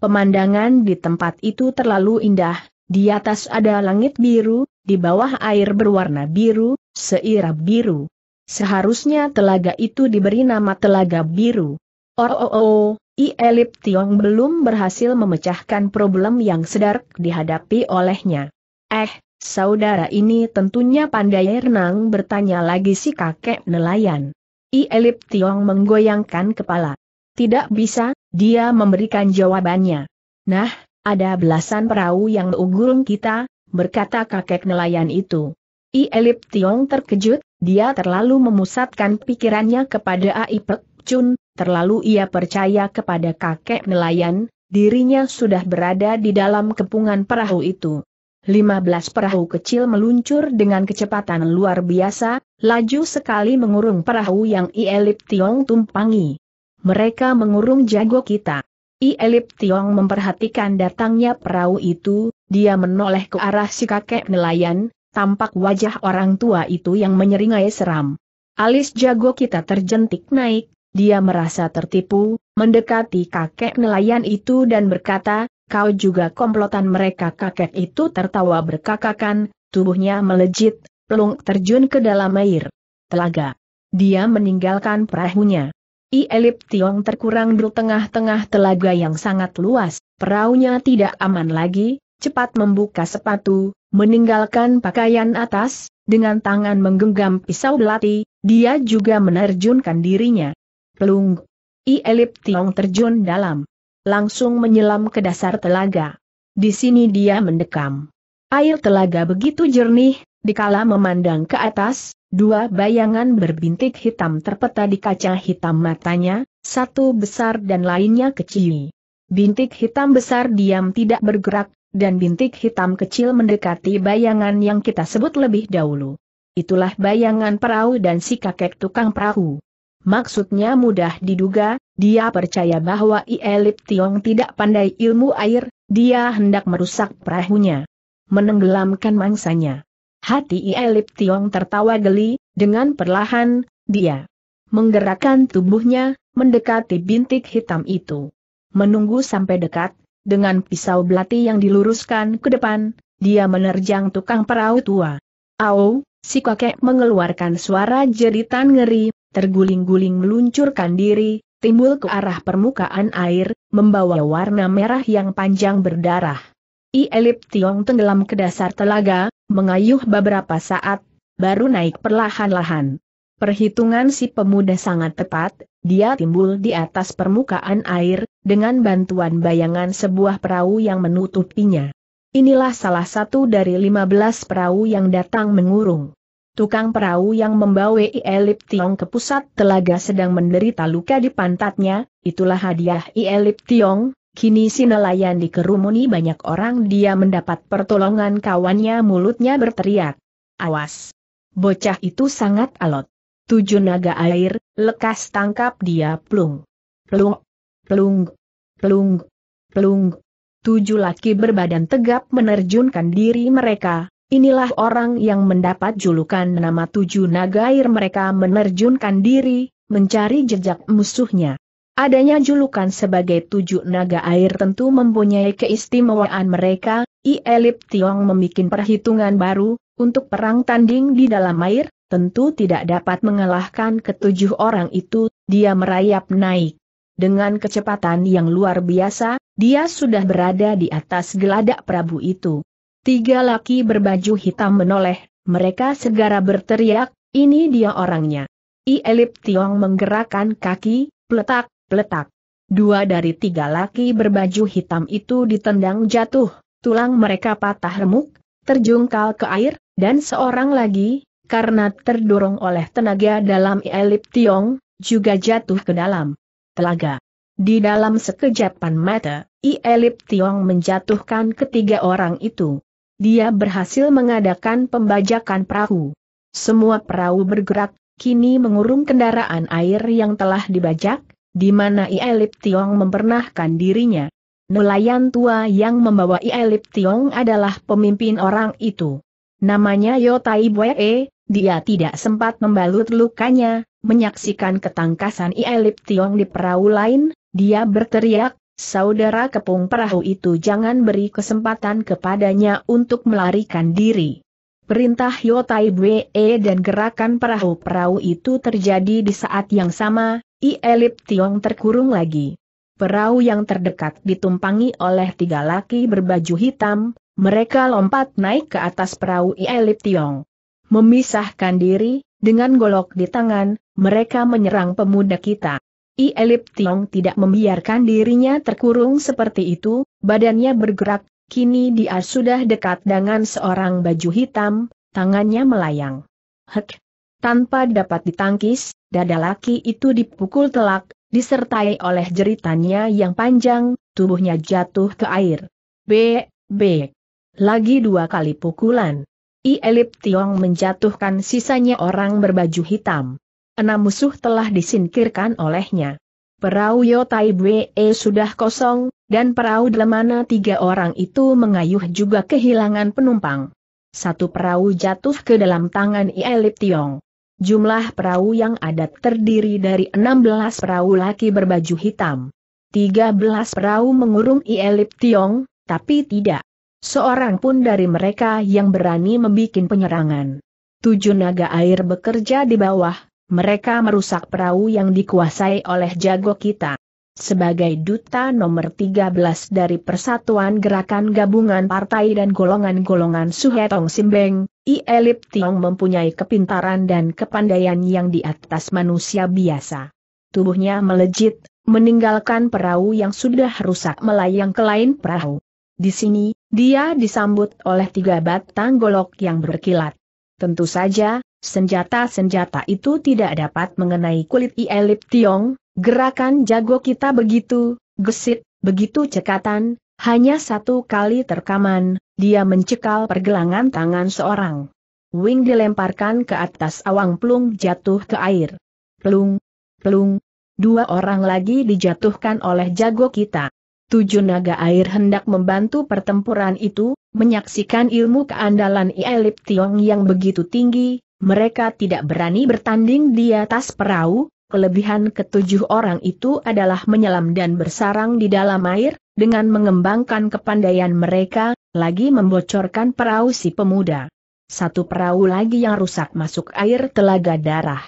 Pemandangan di tempat itu terlalu indah, di atas ada langit biru, di bawah air berwarna biru, seirap biru. Seharusnya telaga itu diberi nama telaga biru. Oh oh oh, I Elip Tiong belum berhasil memecahkan problem yang sedar dihadapi olehnya. Eh, Saudara ini tentunya pandai renang bertanya lagi si kakek nelayan. I Elip Tiong menggoyangkan kepala. Tidak bisa, dia memberikan jawabannya. Nah, ada belasan perahu yang unggul kita, berkata kakek nelayan itu. I Elip Tiong terkejut, dia terlalu memusatkan pikirannya kepada Ai Pek Chun, terlalu ia percaya kepada kakek nelayan, dirinya sudah berada di dalam kepungan perahu itu. 15 perahu kecil meluncur dengan kecepatan luar biasa, laju sekali mengurung perahu yang Ielip Tiong tumpangi. Mereka mengurung jago kita. Ielip Tiong memperhatikan datangnya perahu itu, dia menoleh ke arah si kakek nelayan, tampak wajah orang tua itu yang menyeringai seram. Alis jago kita terjentik naik, dia merasa tertipu, mendekati kakek nelayan itu dan berkata, kau juga komplotan mereka kakek itu tertawa berkakakan, tubuhnya melejit, pelung terjun ke dalam air. Telaga. Dia meninggalkan perahunya. I Elip Tiong terkurang di tengah-tengah telaga yang sangat luas, perahunya tidak aman lagi, cepat membuka sepatu, meninggalkan pakaian atas, dengan tangan menggenggam pisau belati, dia juga menerjunkan dirinya. Pelung. I Elip Tiong terjun dalam langsung menyelam ke dasar telaga. Di sini dia mendekam. Air telaga begitu jernih, dikala memandang ke atas, dua bayangan berbintik hitam terpeta di kaca hitam matanya, satu besar dan lainnya kecil. Bintik hitam besar diam tidak bergerak, dan bintik hitam kecil mendekati bayangan yang kita sebut lebih dahulu. Itulah bayangan perahu dan si kakek tukang perahu. Maksudnya mudah diduga, dia percaya bahwa Ielip Tiong tidak pandai ilmu air, dia hendak merusak perahunya. Menenggelamkan mangsanya. Hati Ielip Tiong tertawa geli, dengan perlahan, dia menggerakkan tubuhnya, mendekati bintik hitam itu. Menunggu sampai dekat, dengan pisau belati yang diluruskan ke depan, dia menerjang tukang perahu tua. Au, si kakek mengeluarkan suara jeritan ngeri, terguling-guling meluncurkan diri, timbul ke arah permukaan air, membawa warna merah yang panjang berdarah. I Elip Tiong tenggelam ke dasar telaga, mengayuh beberapa saat, baru naik perlahan-lahan. Perhitungan si pemuda sangat tepat, dia timbul di atas permukaan air, dengan bantuan bayangan sebuah perahu yang menutupinya. Inilah salah satu dari 15 perahu yang datang mengurung. Tukang perahu yang membawa Ielip Tiong ke pusat telaga sedang menderita luka di pantatnya, itulah hadiah Ielip Tiong, kini si nelayan dikerumuni banyak orang dia mendapat pertolongan kawannya mulutnya berteriak. Awas! Bocah itu sangat alot. Tujuh naga air, lekas tangkap dia plung. Plung, plung, plung, plung. Tujuh laki berbadan tegap menerjunkan diri mereka, Inilah orang yang mendapat julukan nama tujuh naga air mereka menerjunkan diri, mencari jejak musuhnya. Adanya julukan sebagai tujuh naga air tentu mempunyai keistimewaan mereka, I Elip Tiong membuat perhitungan baru, untuk perang tanding di dalam air, tentu tidak dapat mengalahkan ketujuh orang itu, dia merayap naik. Dengan kecepatan yang luar biasa, dia sudah berada di atas geladak Prabu itu. Tiga laki berbaju hitam menoleh, mereka segera berteriak, ini dia orangnya. I Elip Tiong menggerakkan kaki, peletak, peletak. Dua dari tiga laki berbaju hitam itu ditendang jatuh, tulang mereka patah remuk, terjungkal ke air, dan seorang lagi, karena terdorong oleh tenaga dalam elip Tiong, juga jatuh ke dalam telaga. Di dalam sekejapan mata, I elip Tiong menjatuhkan ketiga orang itu. Dia berhasil mengadakan pembajakan perahu. Semua perahu bergerak, kini mengurung kendaraan air yang telah dibajak, di mana Ielip Tiong mempernahkan dirinya. Nelayan tua yang membawa Ielip Tiong adalah pemimpin orang itu. Namanya Yotai Buee, dia tidak sempat membalut lukanya, menyaksikan ketangkasan Ielip Tiong di perahu lain, dia berteriak, saudara kepung perahu itu jangan beri kesempatan kepadanya untuk melarikan diri. Perintah Yotai Bwe dan gerakan perahu-perahu itu terjadi di saat yang sama, I Elip Tiong terkurung lagi. Perahu yang terdekat ditumpangi oleh tiga laki berbaju hitam, mereka lompat naik ke atas perahu I Elip Tiong. Memisahkan diri, dengan golok di tangan, mereka menyerang pemuda kita. I Elip Tiong tidak membiarkan dirinya terkurung seperti itu, badannya bergerak, kini dia sudah dekat dengan seorang baju hitam, tangannya melayang. Hek! Tanpa dapat ditangkis, dada laki itu dipukul telak, disertai oleh jeritannya yang panjang, tubuhnya jatuh ke air. B, B. Lagi dua kali pukulan. I Elip Tiong menjatuhkan sisanya orang berbaju hitam enam musuh telah disingkirkan olehnya. Perahu Yotai Bwe e sudah kosong, dan perahu Dlemana tiga orang itu mengayuh juga kehilangan penumpang. Satu perahu jatuh ke dalam tangan Ielip Tiong. Jumlah perahu yang ada terdiri dari enam belas perahu laki berbaju hitam. Tiga belas perahu mengurung Ielip Tiong, tapi tidak seorang pun dari mereka yang berani membuat penyerangan. Tujuh naga air bekerja di bawah, mereka merusak perahu yang dikuasai oleh jago kita. Sebagai duta nomor 13 dari Persatuan Gerakan Gabungan Partai dan Golongan-Golongan Suhetong Simbeng, Ielip Tiong mempunyai kepintaran dan kepandaian yang di atas manusia biasa. Tubuhnya melejit, meninggalkan perahu yang sudah rusak melayang ke lain perahu. Di sini, dia disambut oleh tiga batang golok yang berkilat. Tentu saja, Senjata-senjata itu tidak dapat mengenai kulit Ielip Tiong, gerakan jago kita begitu, gesit, begitu cekatan, hanya satu kali terkaman, dia mencekal pergelangan tangan seorang. Wing dilemparkan ke atas awang plung jatuh ke air. Plung, plung, dua orang lagi dijatuhkan oleh jago kita. Tujuh naga air hendak membantu pertempuran itu, menyaksikan ilmu keandalan Ielip Tiong yang begitu tinggi, mereka tidak berani bertanding di atas perahu, kelebihan ketujuh orang itu adalah menyelam dan bersarang di dalam air, dengan mengembangkan kepandaian mereka, lagi membocorkan perahu si pemuda. Satu perahu lagi yang rusak masuk air telaga darah.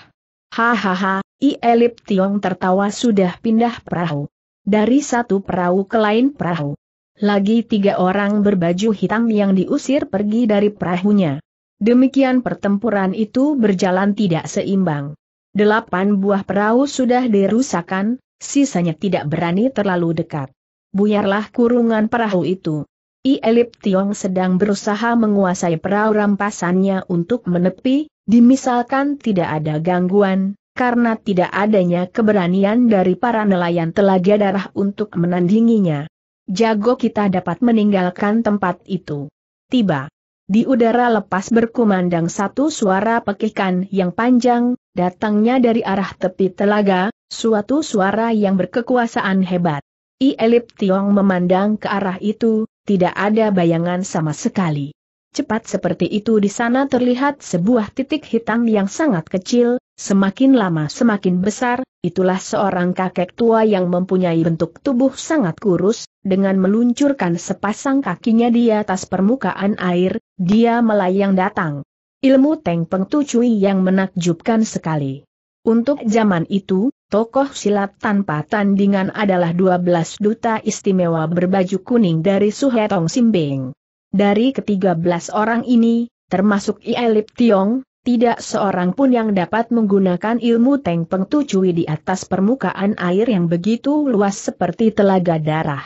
Hahaha, Ielip Tiong tertawa sudah pindah perahu. Dari satu perahu ke lain perahu. Lagi tiga orang berbaju hitam yang diusir pergi dari perahunya. Demikian pertempuran itu berjalan tidak seimbang. Delapan buah perahu sudah dirusakan, sisanya tidak berani terlalu dekat. Buyarlah kurungan perahu itu. I Elip Tiong sedang berusaha menguasai perahu rampasannya untuk menepi, dimisalkan tidak ada gangguan, karena tidak adanya keberanian dari para nelayan telaga darah untuk menandinginya. Jago kita dapat meninggalkan tempat itu. Tiba. Di udara lepas berkumandang satu suara pekikan yang panjang, datangnya dari arah tepi telaga, suatu suara yang berkekuasaan hebat. I Elip Tiong memandang ke arah itu, tidak ada bayangan sama sekali. Cepat seperti itu di sana terlihat sebuah titik hitam yang sangat kecil, Semakin lama semakin besar, itulah seorang kakek tua yang mempunyai bentuk tubuh sangat kurus, dengan meluncurkan sepasang kakinya di atas permukaan air, dia melayang datang. Ilmu Teng Peng Tucui yang menakjubkan sekali. Untuk zaman itu, tokoh silat tanpa tandingan adalah 12 duta istimewa berbaju kuning dari Suhetong Simbing. Dari ketiga belas orang ini, termasuk Ielip Tiong, tidak seorang pun yang dapat menggunakan ilmu Teng Peng Tucui di atas permukaan air yang begitu luas seperti telaga darah.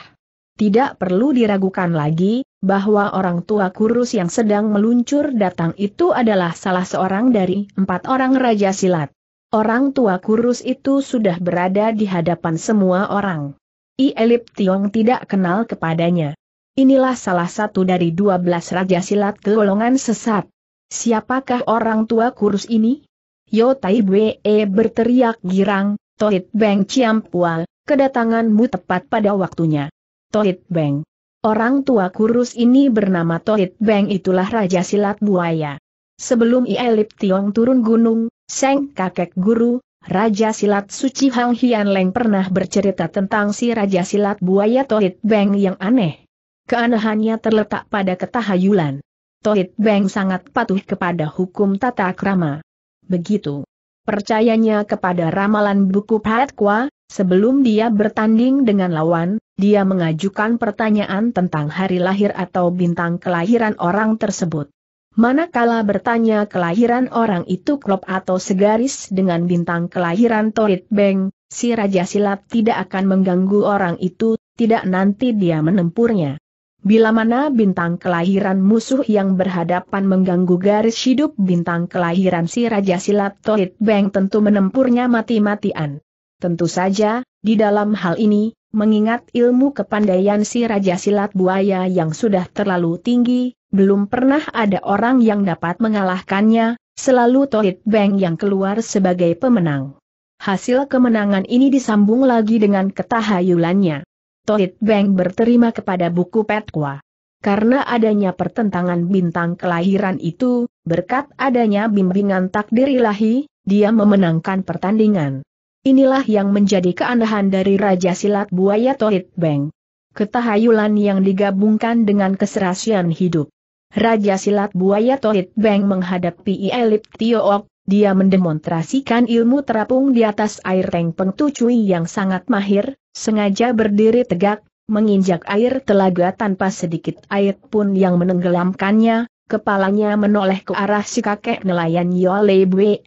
Tidak perlu diragukan lagi, bahwa orang tua kurus yang sedang meluncur datang itu adalah salah seorang dari empat orang Raja Silat. Orang tua kurus itu sudah berada di hadapan semua orang. I Elip Tiong tidak kenal kepadanya. Inilah salah satu dari dua belas Raja Silat golongan sesat. Siapakah orang tua kurus ini? Yo Tai Bwe e, berteriak girang, Toit Beng Ciampual, kedatanganmu tepat pada waktunya. Toit Beng. Orang tua kurus ini bernama Toit Beng itulah Raja Silat Buaya. Sebelum Ielip Tiong turun gunung, Seng kakek guru, Raja Silat Suci Hang Hian Leng pernah bercerita tentang si Raja Silat Buaya Toit Beng yang aneh. Keanehannya terletak pada ketahayulan. Tohit Beng sangat patuh kepada hukum tata krama. Begitu percayanya kepada ramalan buku Kwa, sebelum dia bertanding dengan lawan, dia mengajukan pertanyaan tentang hari lahir atau bintang kelahiran orang tersebut. Manakala bertanya kelahiran orang itu klop atau segaris dengan bintang kelahiran Torit Beng, si Raja Silat tidak akan mengganggu orang itu, tidak nanti dia menempurnya. Bila mana bintang kelahiran musuh yang berhadapan mengganggu garis hidup bintang kelahiran si Raja Silat Tohit Beng tentu menempurnya mati-matian. Tentu saja, di dalam hal ini, mengingat ilmu kepandaian si Raja Silat Buaya yang sudah terlalu tinggi, belum pernah ada orang yang dapat mengalahkannya, selalu Tohit Beng yang keluar sebagai pemenang. Hasil kemenangan ini disambung lagi dengan ketahayulannya. Tohit Beng berterima kepada buku Petkwa. Karena adanya pertentangan bintang kelahiran itu, berkat adanya bimbingan takdir ilahi, dia memenangkan pertandingan. Inilah yang menjadi keanehan dari Raja Silat Buaya Tohit Beng. Ketahayulan yang digabungkan dengan keserasian hidup. Raja Silat Buaya Tohit Beng menghadapi Ielip Tiook, dia mendemonstrasikan ilmu terapung di atas air tank pengtucui yang sangat mahir, sengaja berdiri tegak, menginjak air telaga tanpa sedikit air pun yang menenggelamkannya, kepalanya menoleh ke arah si kakek nelayan Yole Bwe.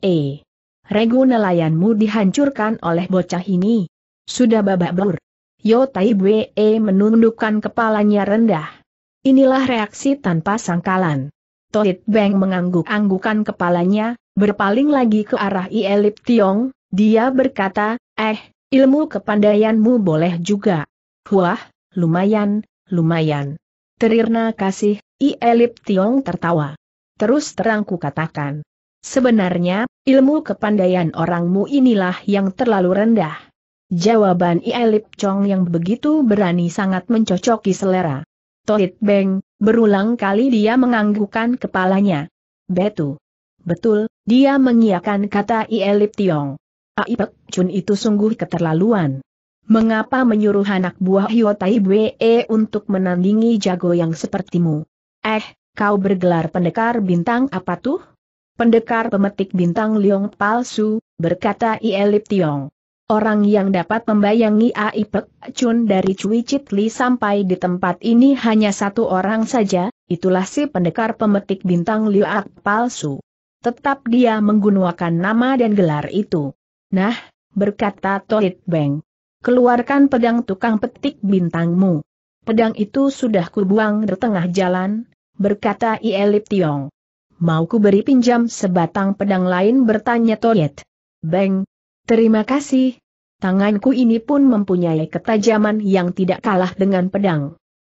Regu nelayanmu dihancurkan oleh bocah ini. Sudah babak belur. Yotai Bwe menundukkan kepalanya rendah. Inilah reaksi tanpa sangkalan. Toit Beng mengangguk-anggukan kepalanya, berpaling lagi ke arah Ielip Tiong, dia berkata, eh, ilmu kepandaianmu boleh juga. Wah, lumayan, lumayan. Terirna kasih, Ielip Tiong tertawa. Terus terangku katakan, Sebenarnya, ilmu kepandaian orangmu inilah yang terlalu rendah. Jawaban Ielip Chong yang begitu berani sangat mencocoki selera. Toit Beng, berulang kali dia menganggukkan kepalanya. Betu. Betul, dia mengiakan kata Ielip Tiong. Aipek Chun itu sungguh keterlaluan. Mengapa menyuruh anak buah Hio Bwe e untuk menandingi jago yang sepertimu? Eh, kau bergelar pendekar bintang apa tuh? Pendekar pemetik bintang liong palsu, berkata Ielip Tiong. Orang yang dapat membayangi Aipek Chun dari Cui Li sampai di tempat ini hanya satu orang saja, itulah si pendekar pemetik bintang liak palsu tetap dia menggunakan nama dan gelar itu. Nah, berkata Toit Beng. Keluarkan pedang tukang petik bintangmu. Pedang itu sudah kubuang di tengah jalan, berkata Ielip Tiong. Mau ku beri pinjam sebatang pedang lain bertanya Toit Beng, terima kasih. Tanganku ini pun mempunyai ketajaman yang tidak kalah dengan pedang.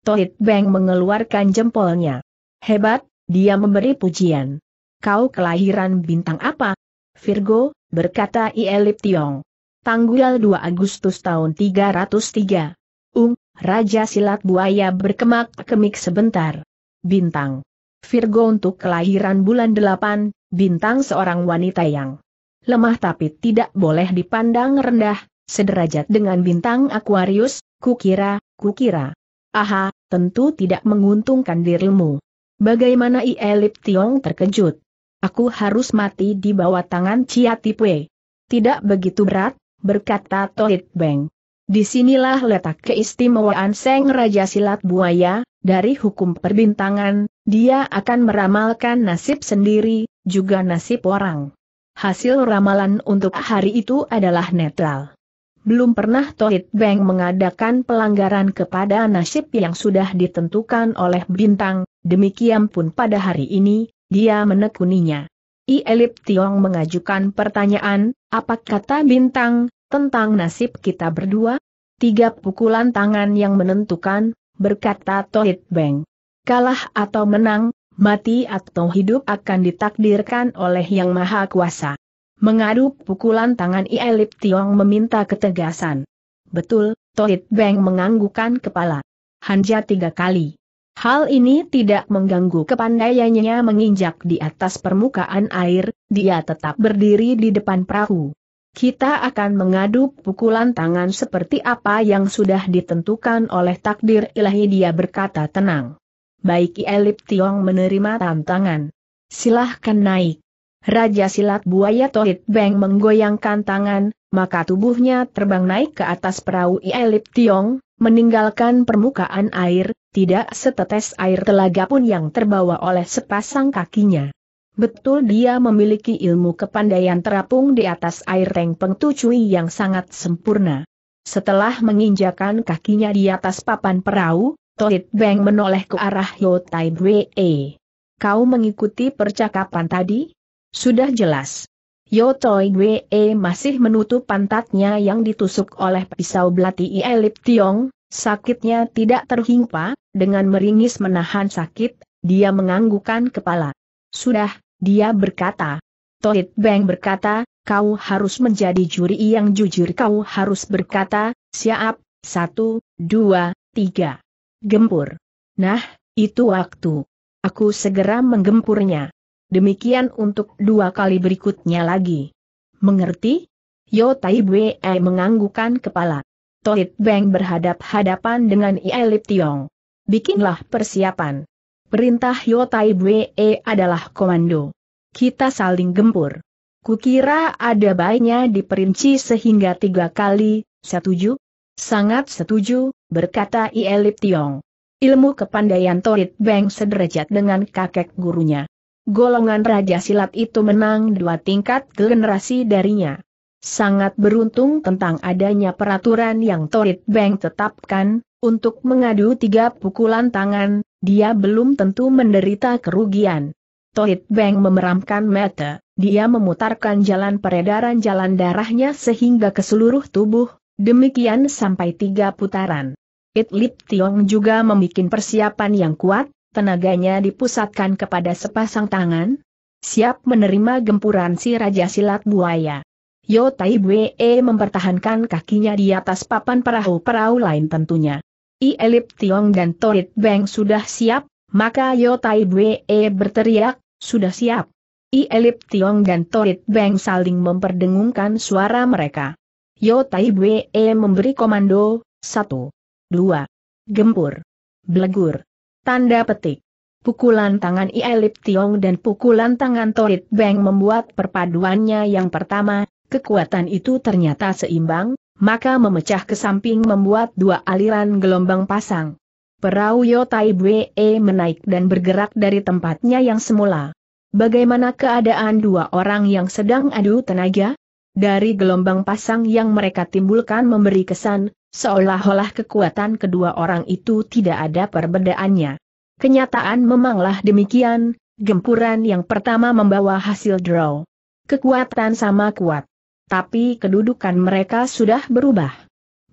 Toit Beng mengeluarkan jempolnya. Hebat, dia memberi pujian kau kelahiran bintang apa? Virgo, berkata Ielip Tiong. Tanggal 2 Agustus tahun 303. um, Raja Silat Buaya berkemak-kemik sebentar. Bintang. Virgo untuk kelahiran bulan 8, bintang seorang wanita yang lemah tapi tidak boleh dipandang rendah, sederajat dengan bintang Aquarius, kukira, kukira. Aha, tentu tidak menguntungkan dirimu. Bagaimana Ielip Tiong terkejut? Aku harus mati di bawah tangan Chia Tipe. Tidak begitu berat, berkata Toit Beng. Disinilah letak keistimewaan Seng Raja Silat Buaya, dari hukum perbintangan, dia akan meramalkan nasib sendiri, juga nasib orang. Hasil ramalan untuk hari itu adalah netral. Belum pernah Toit Beng mengadakan pelanggaran kepada nasib yang sudah ditentukan oleh bintang, demikian pun pada hari ini, dia menekuninya. I Elip Tiong mengajukan pertanyaan, apa kata bintang, tentang nasib kita berdua? Tiga pukulan tangan yang menentukan, berkata Tohit Beng. Kalah atau menang, mati atau hidup akan ditakdirkan oleh Yang Maha Kuasa. Mengaduk pukulan tangan I Elip Tiong meminta ketegasan. Betul, Tohit Beng menganggukan kepala. Hanja tiga kali. Hal ini tidak mengganggu kepandaiannya menginjak di atas permukaan air, dia tetap berdiri di depan perahu. Kita akan mengadu pukulan tangan seperti apa yang sudah ditentukan oleh takdir ilahi dia berkata tenang. Baik Elip Tiong menerima tantangan. Silahkan naik. Raja silat buaya Tohit Beng menggoyangkan tangan, maka tubuhnya terbang naik ke atas perahu Elip Tiong, meninggalkan permukaan air, tidak setetes air telaga pun yang terbawa oleh sepasang kakinya. Betul dia memiliki ilmu kepandaian terapung di atas air Teng pengtucui yang sangat sempurna. Setelah menginjakan kakinya di atas papan perahu, Toit Beng menoleh ke arah Yotai Bwe. E. Kau mengikuti percakapan tadi? Sudah jelas. Yotoi Bwe e masih menutup pantatnya yang ditusuk oleh pisau belati Elip Tiong, sakitnya tidak terhingpa, dengan meringis menahan sakit, dia menganggukkan kepala. Sudah, dia berkata. Tohit Beng berkata, kau harus menjadi juri yang jujur kau harus berkata, siap, satu, dua, tiga. Gempur. Nah, itu waktu. Aku segera menggempurnya. Demikian untuk dua kali berikutnya lagi. Mengerti? Yo Tai Bwe menganggukkan kepala. Tohit Beng berhadap-hadapan dengan Ielip Tiong. Bikinlah persiapan. Perintah Yotai Bwe e adalah komando. Kita saling gempur. Kukira ada baiknya diperinci sehingga tiga kali, setuju? Sangat setuju, berkata Ielip Tiong. Ilmu kepandaian Torit Beng sederajat dengan kakek gurunya. Golongan Raja Silat itu menang dua tingkat generasi darinya. Sangat beruntung tentang adanya peraturan yang Torit Beng tetapkan, untuk mengadu tiga pukulan tangan, dia belum tentu menderita kerugian. Tohit Beng memeramkan mata, dia memutarkan jalan peredaran jalan darahnya sehingga ke seluruh tubuh, demikian sampai tiga putaran. It Lip Tiong juga membuat persiapan yang kuat, tenaganya dipusatkan kepada sepasang tangan, siap menerima gempuran si Raja Silat Buaya. Yo Tai Bwe mempertahankan kakinya di atas papan perahu-perahu lain tentunya. I Elip Tiong dan Torit Beng sudah siap, maka Yotai Bwe e berteriak, sudah siap. I Elip Tiong dan Torit Beng saling memperdengungkan suara mereka. Yotai Bwe e memberi komando, satu, dua, gempur, belegur, tanda petik. Pukulan tangan Ielip Tiong dan pukulan tangan Torit Beng membuat perpaduannya yang pertama, kekuatan itu ternyata seimbang, maka memecah ke samping membuat dua aliran gelombang pasang. Perahu Yotai Bwe menaik dan bergerak dari tempatnya yang semula. Bagaimana keadaan dua orang yang sedang adu tenaga? Dari gelombang pasang yang mereka timbulkan memberi kesan, seolah-olah kekuatan kedua orang itu tidak ada perbedaannya. Kenyataan memanglah demikian, gempuran yang pertama membawa hasil draw. Kekuatan sama kuat tapi kedudukan mereka sudah berubah.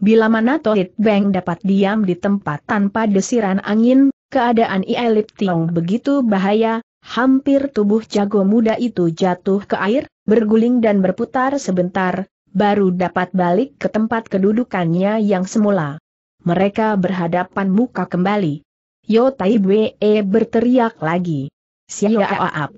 Bila mana Tohit Beng dapat diam di tempat tanpa desiran angin, keadaan Ielip Tiong begitu bahaya, hampir tubuh jago muda itu jatuh ke air, berguling dan berputar sebentar, baru dapat balik ke tempat kedudukannya yang semula. Mereka berhadapan muka kembali. Yo Tai Bwe e berteriak lagi. Siapa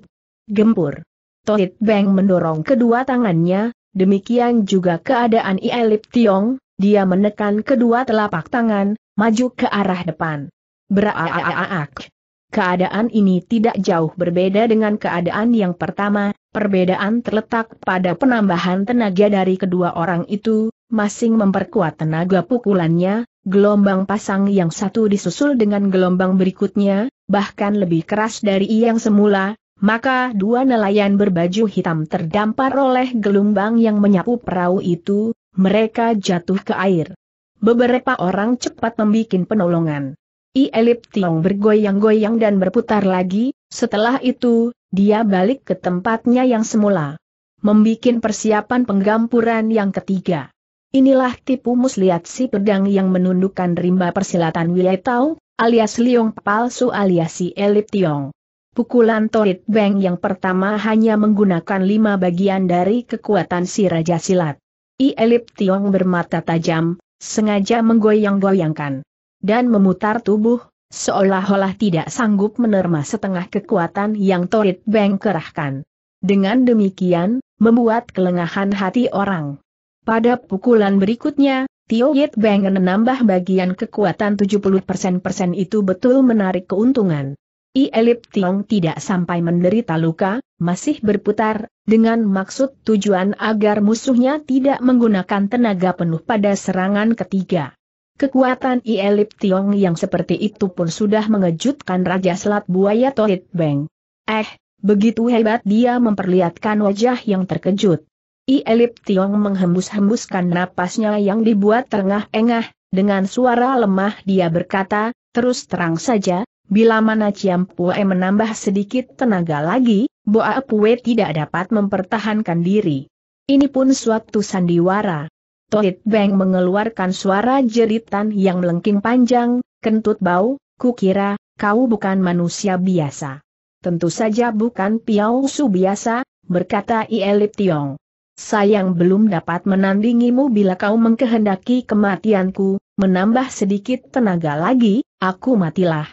Gempur. Tohit Beng mendorong kedua tangannya, Demikian juga keadaan Ielip Tiong, dia menekan kedua telapak tangan, maju ke arah depan. Beraaaaak. Keadaan ini tidak jauh berbeda dengan keadaan yang pertama, perbedaan terletak pada penambahan tenaga dari kedua orang itu, masing memperkuat tenaga pukulannya, gelombang pasang yang satu disusul dengan gelombang berikutnya, bahkan lebih keras dari yang semula, maka dua nelayan berbaju hitam terdampar oleh gelombang yang menyapu perahu itu, mereka jatuh ke air. Beberapa orang cepat membuat penolongan. I Elip Tiong bergoyang-goyang dan berputar lagi, setelah itu, dia balik ke tempatnya yang semula. Membuat persiapan penggampuran yang ketiga. Inilah tipu muslihat si pedang yang menundukkan rimba persilatan Wiletau, alias Liong palsu alias si Elip Tiong. Pukulan Torit Bang yang pertama hanya menggunakan lima bagian dari kekuatan si Raja Silat. I Elip Tiong bermata tajam, sengaja menggoyang-goyangkan. Dan memutar tubuh, seolah-olah tidak sanggup menerma setengah kekuatan yang Torit Bang kerahkan. Dengan demikian, membuat kelengahan hati orang. Pada pukulan berikutnya, Tio Yit Bang menambah bagian kekuatan 70% itu betul menarik keuntungan. I Elip Tiong tidak sampai menderita luka, masih berputar, dengan maksud tujuan agar musuhnya tidak menggunakan tenaga penuh pada serangan ketiga. Kekuatan I Elip Tiong yang seperti itu pun sudah mengejutkan Raja Selat Buaya Tohit Beng. Eh, begitu hebat dia memperlihatkan wajah yang terkejut. I Elip Tiong menghembus-hembuskan napasnya yang dibuat terengah-engah, dengan suara lemah dia berkata, terus terang saja, Bila mana Ciam Pue menambah sedikit tenaga lagi, Boa Pue tidak dapat mempertahankan diri. Ini pun suatu sandiwara. Toit Beng mengeluarkan suara jeritan yang melengking panjang, kentut bau, kukira, kau bukan manusia biasa. Tentu saja bukan piau Su biasa, berkata Ielip Tiong. Sayang belum dapat menandingimu bila kau mengkehendaki kematianku, menambah sedikit tenaga lagi, aku matilah.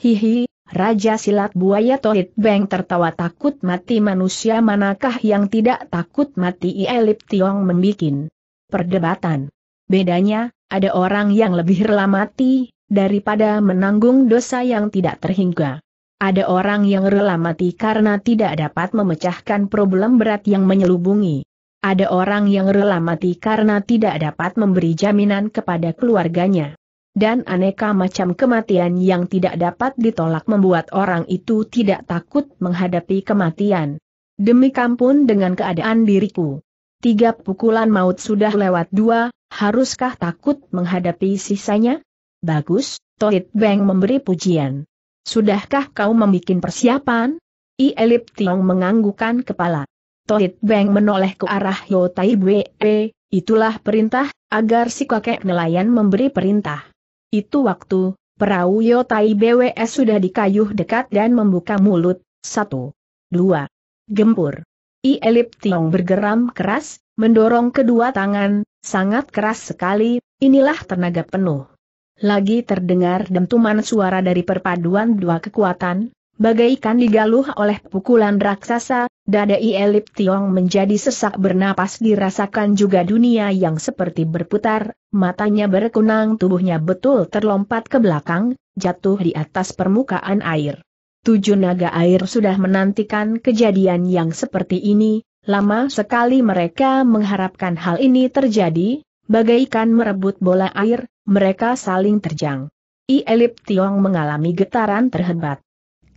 Hihi, Raja Silat Buaya Tohit Beng tertawa takut mati manusia manakah yang tidak takut mati Ielip Tiong membikin perdebatan. Bedanya, ada orang yang lebih rela mati, daripada menanggung dosa yang tidak terhingga. Ada orang yang rela mati karena tidak dapat memecahkan problem berat yang menyelubungi. Ada orang yang rela mati karena tidak dapat memberi jaminan kepada keluarganya dan aneka macam kematian yang tidak dapat ditolak membuat orang itu tidak takut menghadapi kematian. Demi kampun dengan keadaan diriku. Tiga pukulan maut sudah lewat dua, haruskah takut menghadapi sisanya? Bagus, Toit Beng memberi pujian. Sudahkah kau membuat persiapan? I Elip Tiong menganggukan kepala. Toit Beng menoleh ke arah Yotai Tai itulah perintah, agar si kakek nelayan memberi perintah. Itu waktu, perahu Yotai BWS sudah dikayuh dekat dan membuka mulut, satu, dua, gempur. I Elip Tiong bergeram keras, mendorong kedua tangan, sangat keras sekali, inilah tenaga penuh. Lagi terdengar dentuman suara dari perpaduan dua kekuatan, Bagaikan digaluh oleh pukulan raksasa, dada Ielip Tiong menjadi sesak bernapas dirasakan juga dunia yang seperti berputar, matanya berkunang tubuhnya betul terlompat ke belakang, jatuh di atas permukaan air. Tujuh naga air sudah menantikan kejadian yang seperti ini, lama sekali mereka mengharapkan hal ini terjadi, bagaikan merebut bola air, mereka saling terjang. Ielip Tiong mengalami getaran terhebat.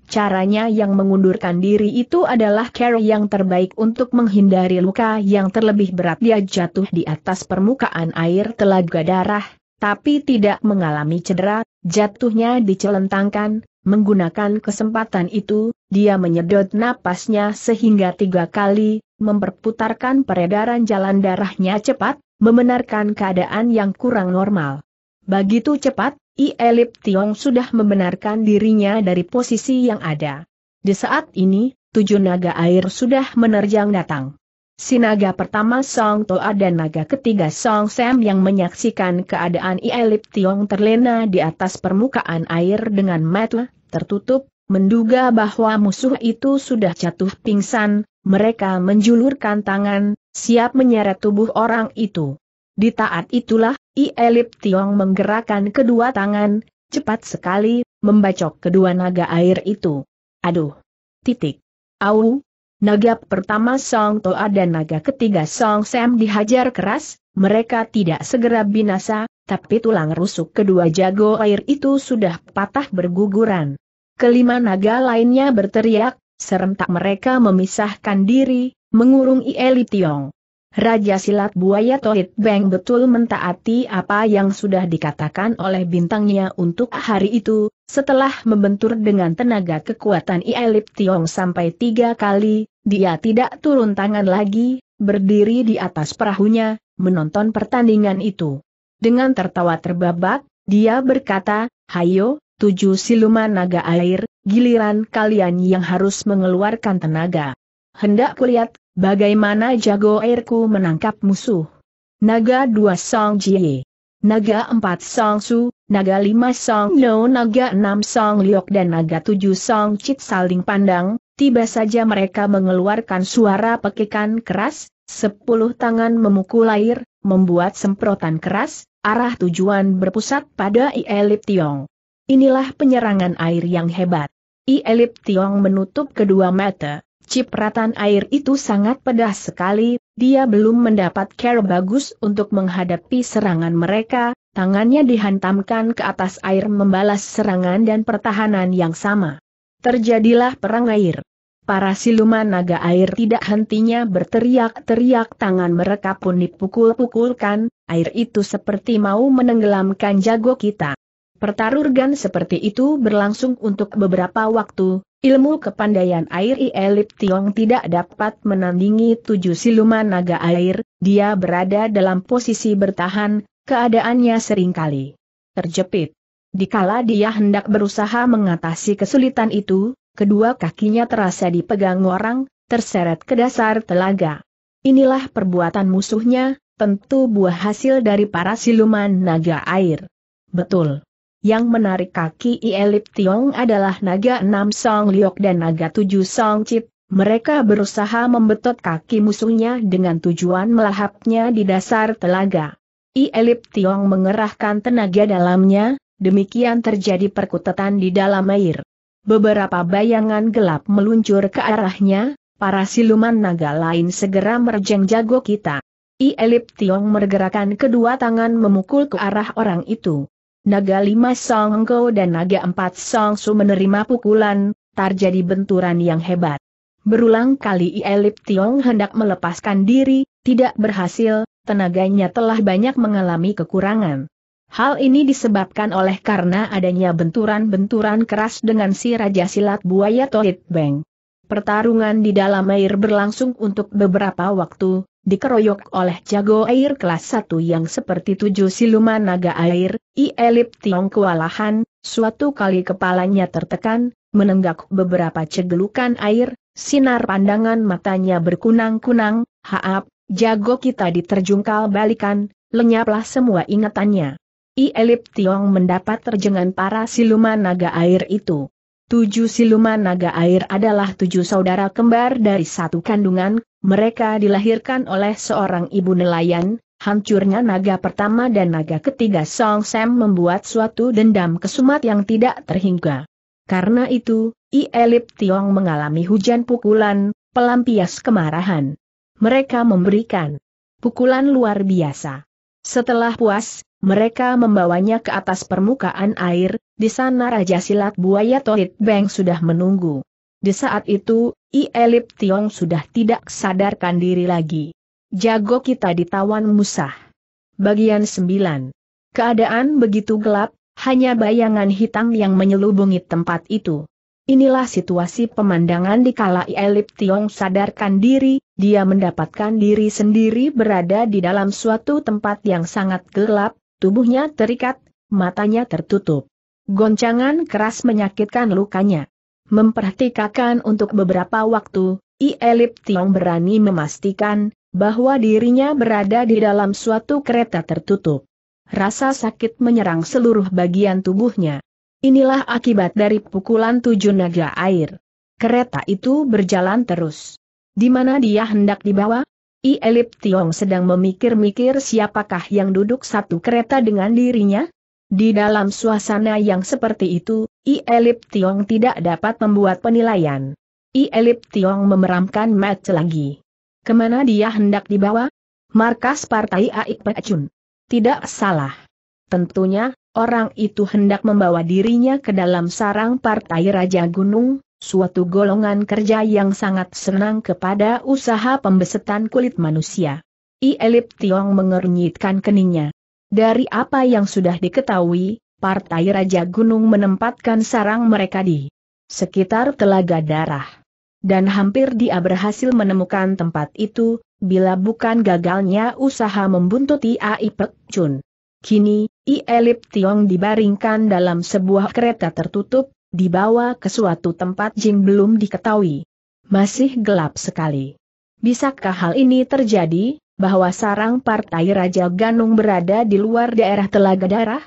Caranya yang mengundurkan diri itu adalah cara yang terbaik untuk menghindari luka yang terlebih berat dia jatuh di atas permukaan air telaga darah, tapi tidak mengalami cedera, jatuhnya dicelentangkan, menggunakan kesempatan itu, dia menyedot napasnya sehingga tiga kali, memperputarkan peredaran jalan darahnya cepat, membenarkan keadaan yang kurang normal. Begitu cepat, I Elip Tiong sudah membenarkan dirinya dari posisi yang ada. Di saat ini, tujuh naga air sudah menerjang datang. Si naga pertama Song Toa dan naga ketiga Song Sam yang menyaksikan keadaan I Elip Tiong terlena di atas permukaan air dengan mata tertutup, menduga bahwa musuh itu sudah jatuh pingsan, mereka menjulurkan tangan, siap menyeret tubuh orang itu. Di taat itulah, I Tiong menggerakkan kedua tangan, cepat sekali, membacok kedua naga air itu. Aduh! Titik. Au! Naga pertama Song Toa dan naga ketiga Song Sam dihajar keras, mereka tidak segera binasa, tapi tulang rusuk kedua jago air itu sudah patah berguguran. Kelima naga lainnya berteriak, serentak mereka memisahkan diri, mengurung Ielip Tiong. Raja Silat Buaya Toit Beng betul mentaati apa yang sudah dikatakan oleh bintangnya untuk hari itu, setelah membentur dengan tenaga kekuatan Ielip Tiong sampai tiga kali, dia tidak turun tangan lagi, berdiri di atas perahunya, menonton pertandingan itu. Dengan tertawa terbabak, dia berkata, Hayo, tujuh siluman naga air, giliran kalian yang harus mengeluarkan tenaga. Hendak kulihat Bagaimana jago airku menangkap musuh? Naga 2 Song Jie. Naga 4 Song Su, Naga 5 Song No, Naga 6 Song Liok dan Naga 7 Song Chit saling pandang, tiba saja mereka mengeluarkan suara pekikan keras, sepuluh tangan memukul air, membuat semprotan keras, arah tujuan berpusat pada Ielip Tiong. Inilah penyerangan air yang hebat. Ielip Tiong menutup kedua mata, Cipratan air itu sangat pedas sekali, dia belum mendapat care bagus untuk menghadapi serangan mereka, tangannya dihantamkan ke atas air membalas serangan dan pertahanan yang sama. Terjadilah perang air. Para siluman naga air tidak hentinya berteriak-teriak tangan mereka pun dipukul-pukulkan, air itu seperti mau menenggelamkan jago kita. Pertarungan seperti itu berlangsung untuk beberapa waktu, Ilmu kepandaian air Ielip Tiong tidak dapat menandingi tujuh siluman naga air, dia berada dalam posisi bertahan, keadaannya seringkali terjepit. Dikala dia hendak berusaha mengatasi kesulitan itu, kedua kakinya terasa dipegang orang, terseret ke dasar telaga. Inilah perbuatan musuhnya, tentu buah hasil dari para siluman naga air. Betul. Yang menarik kaki Ielip Tiong adalah naga 6 Song Liok dan naga 7 Song Chit. Mereka berusaha membetot kaki musuhnya dengan tujuan melahapnya di dasar telaga. Ielip Tiong mengerahkan tenaga dalamnya, demikian terjadi perkutatan di dalam air. Beberapa bayangan gelap meluncur ke arahnya, para siluman naga lain segera merjeng jago kita. Ielip Tiong mergerakan kedua tangan memukul ke arah orang itu. Naga lima Song Engko dan Naga empat Song Su menerima pukulan, terjadi benturan yang hebat. Berulang kali Ielip Tiong hendak melepaskan diri, tidak berhasil, tenaganya telah banyak mengalami kekurangan. Hal ini disebabkan oleh karena adanya benturan-benturan keras dengan si Raja Silat Buaya Tohit Beng. Pertarungan di dalam air berlangsung untuk beberapa waktu, dikeroyok oleh jago air kelas satu yang seperti tujuh siluman naga air, I Elip Tiong kewalahan, suatu kali kepalanya tertekan, menenggak beberapa cegelukan air, sinar pandangan matanya berkunang-kunang, haap, jago kita diterjungkal balikan, lenyaplah semua ingatannya. I Elip Tiong mendapat terjengan para siluman naga air itu. Tujuh siluman naga air adalah tujuh saudara kembar dari satu kandungan, mereka dilahirkan oleh seorang ibu nelayan, hancurnya naga pertama dan naga ketiga Song Sam membuat suatu dendam kesumat yang tidak terhingga. Karena itu, Elip Tiong mengalami hujan pukulan, pelampias kemarahan. Mereka memberikan pukulan luar biasa. Setelah puas, mereka membawanya ke atas permukaan air, di sana Raja Silat Buaya Tohit Beng sudah menunggu. Di saat itu, I Elip Tiong sudah tidak sadarkan diri lagi. Jago kita ditawan musah. Bagian 9. Keadaan begitu gelap, hanya bayangan hitam yang menyelubungi tempat itu. Inilah situasi pemandangan di kala I Elip Tiong sadarkan diri, dia mendapatkan diri sendiri berada di dalam suatu tempat yang sangat gelap, tubuhnya terikat, matanya tertutup. Goncangan keras menyakitkan lukanya. Memperhatikan untuk beberapa waktu, Ielip Tiong berani memastikan bahwa dirinya berada di dalam suatu kereta tertutup. Rasa sakit menyerang seluruh bagian tubuhnya. Inilah akibat dari pukulan tujuh naga air. Kereta itu berjalan terus. Di mana dia hendak dibawa? Ielip Tiong sedang memikir-mikir siapakah yang duduk satu kereta dengan dirinya? Di dalam suasana yang seperti itu, I Elip Tiong tidak dapat membuat penilaian. I Elip Tiong memeramkan match lagi. Kemana dia hendak dibawa? Markas Partai Aik Pecun. Tidak salah. Tentunya, orang itu hendak membawa dirinya ke dalam sarang Partai Raja Gunung, suatu golongan kerja yang sangat senang kepada usaha pembesetan kulit manusia. I Elip Tiong mengernyitkan keningnya. Dari apa yang sudah diketahui, Partai Raja Gunung menempatkan sarang mereka di sekitar Telaga Darah. Dan hampir dia berhasil menemukan tempat itu, bila bukan gagalnya usaha membuntuti A.I. Pek Chun. Kini, I. Elip Tiong dibaringkan dalam sebuah kereta tertutup, dibawa ke suatu tempat Jing belum diketahui. Masih gelap sekali. Bisakah hal ini terjadi? bahwa sarang partai Raja Ganung berada di luar daerah Telaga Darah?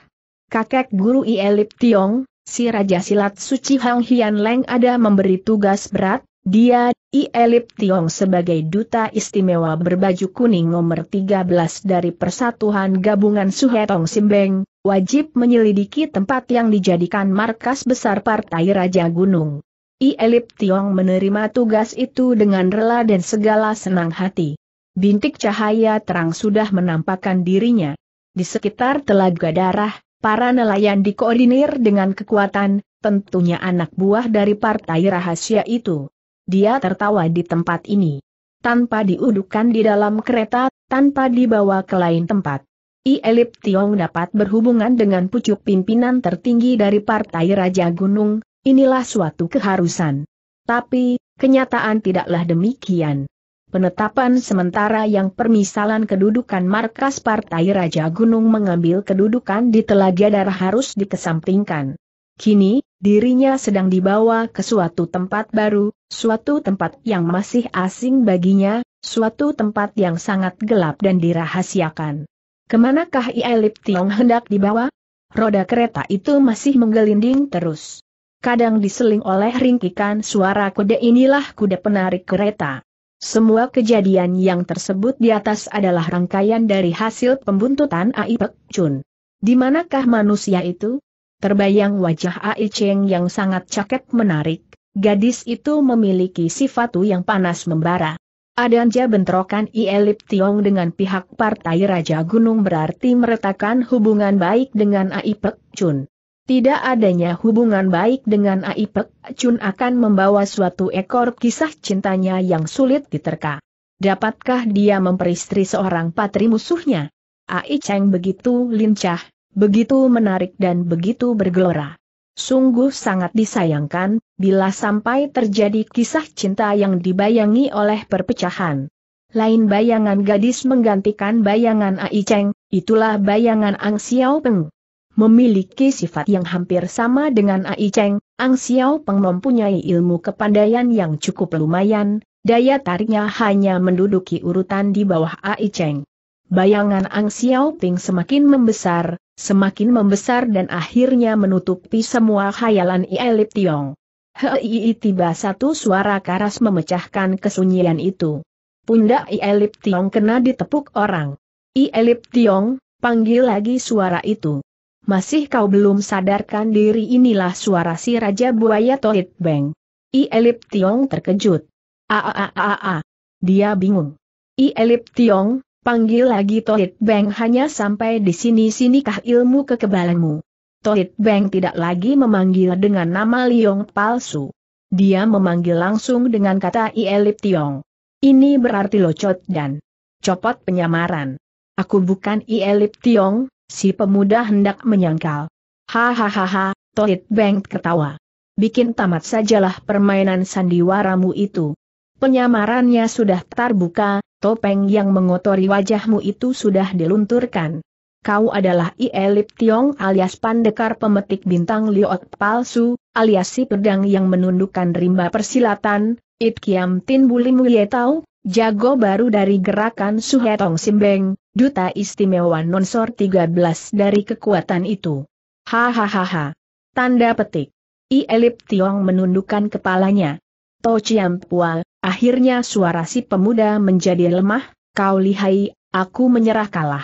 Kakek guru Ielip Tiong, si Raja Silat Suci Hang Hian Leng ada memberi tugas berat, dia, Ielip Tiong sebagai duta istimewa berbaju kuning nomor 13 dari Persatuan Gabungan Suhetong Simbeng, wajib menyelidiki tempat yang dijadikan markas besar Partai Raja Gunung. Ielip Tiong menerima tugas itu dengan rela dan segala senang hati bintik cahaya terang sudah menampakkan dirinya. Di sekitar telaga darah, para nelayan dikoordinir dengan kekuatan, tentunya anak buah dari partai rahasia itu. Dia tertawa di tempat ini. Tanpa diudukan di dalam kereta, tanpa dibawa ke lain tempat. I Elip Tiong dapat berhubungan dengan pucuk pimpinan tertinggi dari Partai Raja Gunung, inilah suatu keharusan. Tapi, kenyataan tidaklah demikian. Penetapan sementara yang permisalan kedudukan markas Partai Raja Gunung mengambil kedudukan di Telaga Darah harus dikesampingkan. Kini, dirinya sedang dibawa ke suatu tempat baru, suatu tempat yang masih asing baginya, suatu tempat yang sangat gelap dan dirahasiakan. Kemanakah Ielip Tiong hendak dibawa? Roda kereta itu masih menggelinding terus. Kadang diseling oleh ringkikan suara kuda inilah kuda penarik kereta. Semua kejadian yang tersebut di atas adalah rangkaian dari hasil pembuntutan Ai Pek Chun. Di manakah manusia itu? Terbayang wajah Ai Cheng yang sangat cakep menarik. Gadis itu memiliki sifat yang panas membara. Adanya bentrokan I Elip Tiong dengan pihak Partai Raja Gunung berarti meretakan hubungan baik dengan Ai Pek Chun. Tidak adanya hubungan baik dengan Aipek, Chun akan membawa suatu ekor kisah cintanya yang sulit diterka. Dapatkah dia memperistri seorang patri musuhnya? Ai Cheng begitu lincah, begitu menarik dan begitu bergelora. Sungguh sangat disayangkan, bila sampai terjadi kisah cinta yang dibayangi oleh perpecahan. Lain bayangan gadis menggantikan bayangan Ai Cheng, itulah bayangan Ang Xiao Peng memiliki sifat yang hampir sama dengan Ai Cheng, Ang Xiao Peng mempunyai ilmu kepandaian yang cukup lumayan, daya tariknya hanya menduduki urutan di bawah Ai Cheng. Bayangan Ang Xiao Ping semakin membesar, semakin membesar dan akhirnya menutupi semua khayalan Ielip Tiong. Hei tiba satu suara keras memecahkan kesunyian itu. Pundak Ielip Tiong kena ditepuk orang. Ielip Tiong, panggil lagi suara itu masih kau belum sadarkan diri inilah suara si Raja Buaya Tohit Beng. I Elip Tiong terkejut. a Dia bingung. I Elip Tiong, panggil lagi Tohit Beng hanya sampai di sini-sinikah ilmu kekebalanmu. Tohit Beng tidak lagi memanggil dengan nama Liong palsu. Dia memanggil langsung dengan kata I Elip Tiong. Ini berarti locot dan copot penyamaran. Aku bukan I Elip Tiong, Si pemuda hendak menyangkal. Hahaha, Toit Beng ketawa. Bikin tamat sajalah permainan sandiwaramu itu. Penyamarannya sudah terbuka, topeng yang mengotori wajahmu itu sudah dilunturkan. Kau adalah Ielip Tiong alias pandekar pemetik bintang liot palsu, alias si pedang yang menundukkan rimba persilatan, It Kiam Tin Bulimu Yetau, jago baru dari gerakan Suhetong Simbeng, Duta Istimewa Nonsor 13 dari kekuatan itu. Hahaha. Tanda petik. I Elip Tiong menundukkan kepalanya. To Chiam Pual, akhirnya suara si pemuda menjadi lemah, kau lihai, aku menyerah kalah.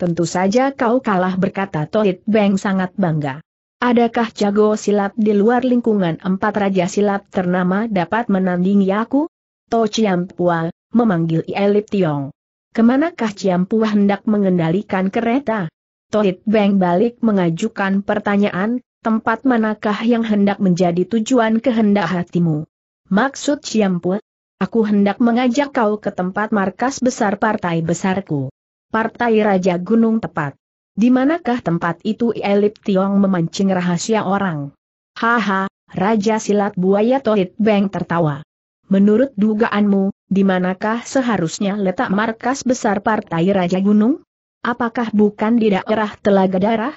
Tentu saja kau kalah berkata Toit Beng sangat bangga. Adakah jago silat di luar lingkungan empat raja silat ternama dapat menandingi aku? To Chiam Pual, memanggil I Elip Tiong kemanakah Ciampuah hendak mengendalikan kereta? Toit Beng balik mengajukan pertanyaan, tempat manakah yang hendak menjadi tujuan kehendak hatimu? Maksud Ciampuah? Aku hendak mengajak kau ke tempat markas besar partai besarku. Partai Raja Gunung Tepat. Di manakah tempat itu Elip Tiong memancing rahasia orang? Haha, Raja Silat Buaya Toit Beng tertawa. Menurut dugaanmu, di manakah seharusnya letak markas besar Partai Raja Gunung? Apakah bukan di daerah Telaga Darah?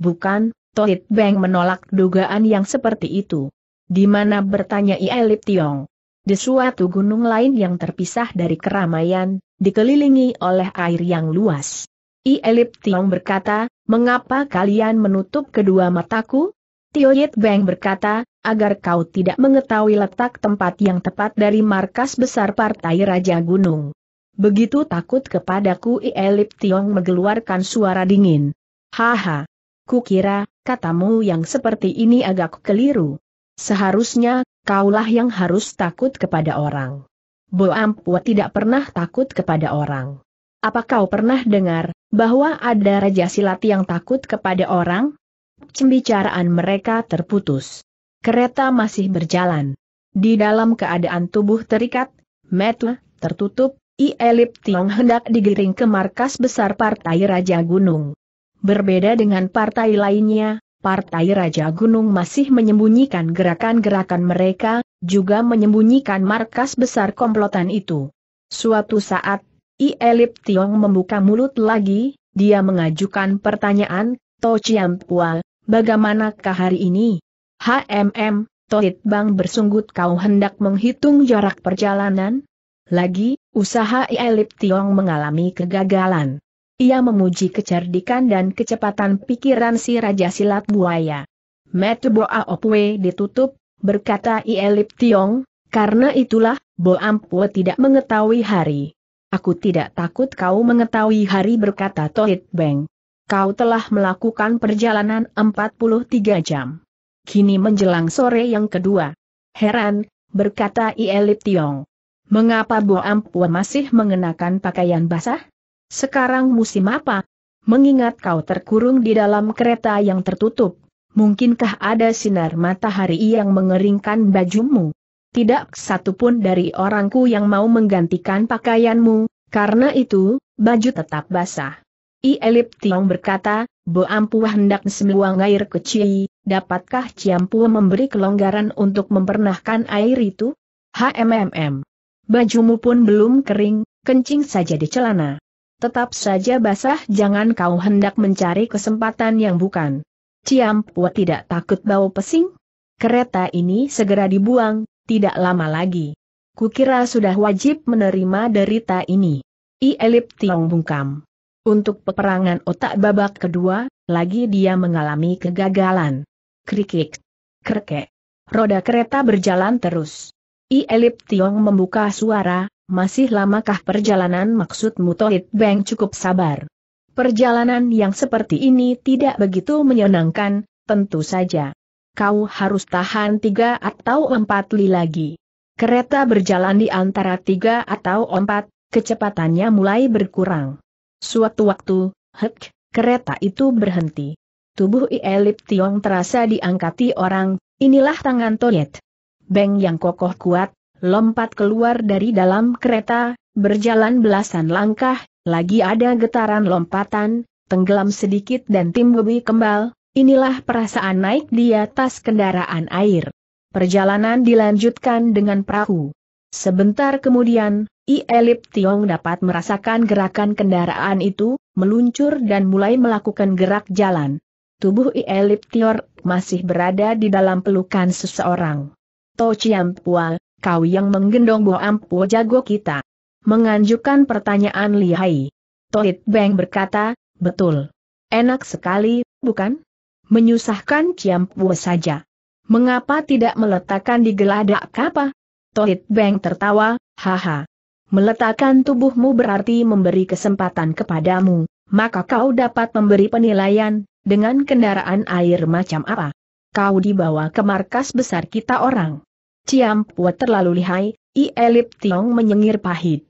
Bukan, Toit Beng menolak dugaan yang seperti itu. Di mana bertanya Ielip Tiong. Di suatu gunung lain yang terpisah dari keramaian, dikelilingi oleh air yang luas. Ielip Tiong berkata, mengapa kalian menutup kedua mataku? Yit Beng berkata, agar kau tidak mengetahui letak tempat yang tepat dari markas besar Partai Raja Gunung. Begitu takut kepadaku Ielip Tiong mengeluarkan suara dingin. Haha. Kukira, katamu yang seperti ini agak keliru. Seharusnya, kaulah yang harus takut kepada orang. Boampua tidak pernah takut kepada orang. Apa kau pernah dengar, bahwa ada Raja Silat yang takut kepada orang? Cembicaraan mereka terputus. Kereta masih berjalan. Di dalam keadaan tubuh terikat, metle, tertutup, I Elip Tiong hendak digiring ke markas besar Partai Raja Gunung. Berbeda dengan partai lainnya, Partai Raja Gunung masih menyembunyikan gerakan-gerakan mereka, juga menyembunyikan markas besar komplotan itu. Suatu saat, I Elip Tiong membuka mulut lagi, dia mengajukan pertanyaan, To Chiam Pua, bagaimanakah hari ini? HMM, Tohit Bang bersungut, kau hendak menghitung jarak perjalanan? Lagi, usaha Ielip Tiong mengalami kegagalan. Ia memuji kecerdikan dan kecepatan pikiran si Raja Silat Buaya. Metu Boa Opwe ditutup, berkata Ielip Tiong, karena itulah, Bo Ampue tidak mengetahui hari. Aku tidak takut kau mengetahui hari berkata Tohit Bang. Kau telah melakukan perjalanan 43 jam kini menjelang sore yang kedua. Heran, berkata Ielip Tiong. Mengapa Bo Ampua masih mengenakan pakaian basah? Sekarang musim apa? Mengingat kau terkurung di dalam kereta yang tertutup, mungkinkah ada sinar matahari yang mengeringkan bajumu? Tidak satu pun dari orangku yang mau menggantikan pakaianmu, karena itu, baju tetap basah. I Elip Tiong berkata, Bo Ampuh hendak semuang air kecil, dapatkah Ciampu memberi kelonggaran untuk mempernahkan air itu? HMMM. Bajumu pun belum kering, kencing saja di celana. Tetap saja basah jangan kau hendak mencari kesempatan yang bukan. Ciampu tidak takut bau pesing? Kereta ini segera dibuang, tidak lama lagi. Kukira sudah wajib menerima derita ini. I Elip Tiong bungkam. Untuk peperangan otak babak kedua, lagi dia mengalami kegagalan. Krikik. kerke. Roda kereta berjalan terus. I Elip Tiong membuka suara, masih lamakah perjalanan maksudmu Toit Beng cukup sabar. Perjalanan yang seperti ini tidak begitu menyenangkan, tentu saja. Kau harus tahan tiga atau empat li lagi. Kereta berjalan di antara tiga atau empat, kecepatannya mulai berkurang. Suatu waktu, hek, kereta itu berhenti. Tubuh Ielip Tiong terasa diangkati orang, inilah tangan Toyet. Beng yang kokoh kuat, lompat keluar dari dalam kereta, berjalan belasan langkah, lagi ada getaran lompatan, tenggelam sedikit dan tim Bobi kembal, inilah perasaan naik di atas kendaraan air. Perjalanan dilanjutkan dengan perahu. Sebentar kemudian, Ielip Tiong dapat merasakan gerakan kendaraan itu, meluncur dan mulai melakukan gerak jalan tubuh Tior masih berada di dalam pelukan seseorang. To Chiampua, kau yang menggendong Bo Ampu jago kita. Menganjukan pertanyaan lihai. Toit Beng berkata, betul. Enak sekali, bukan? Menyusahkan Ciampu saja. Mengapa tidak meletakkan di geladak kapal? Toit Beng tertawa, haha. Meletakkan tubuhmu berarti memberi kesempatan kepadamu, maka kau dapat memberi penilaian, dengan kendaraan air macam apa? Kau dibawa ke markas besar kita orang. Ciampua terlalu lihai, I Elip Tiong menyengir pahit.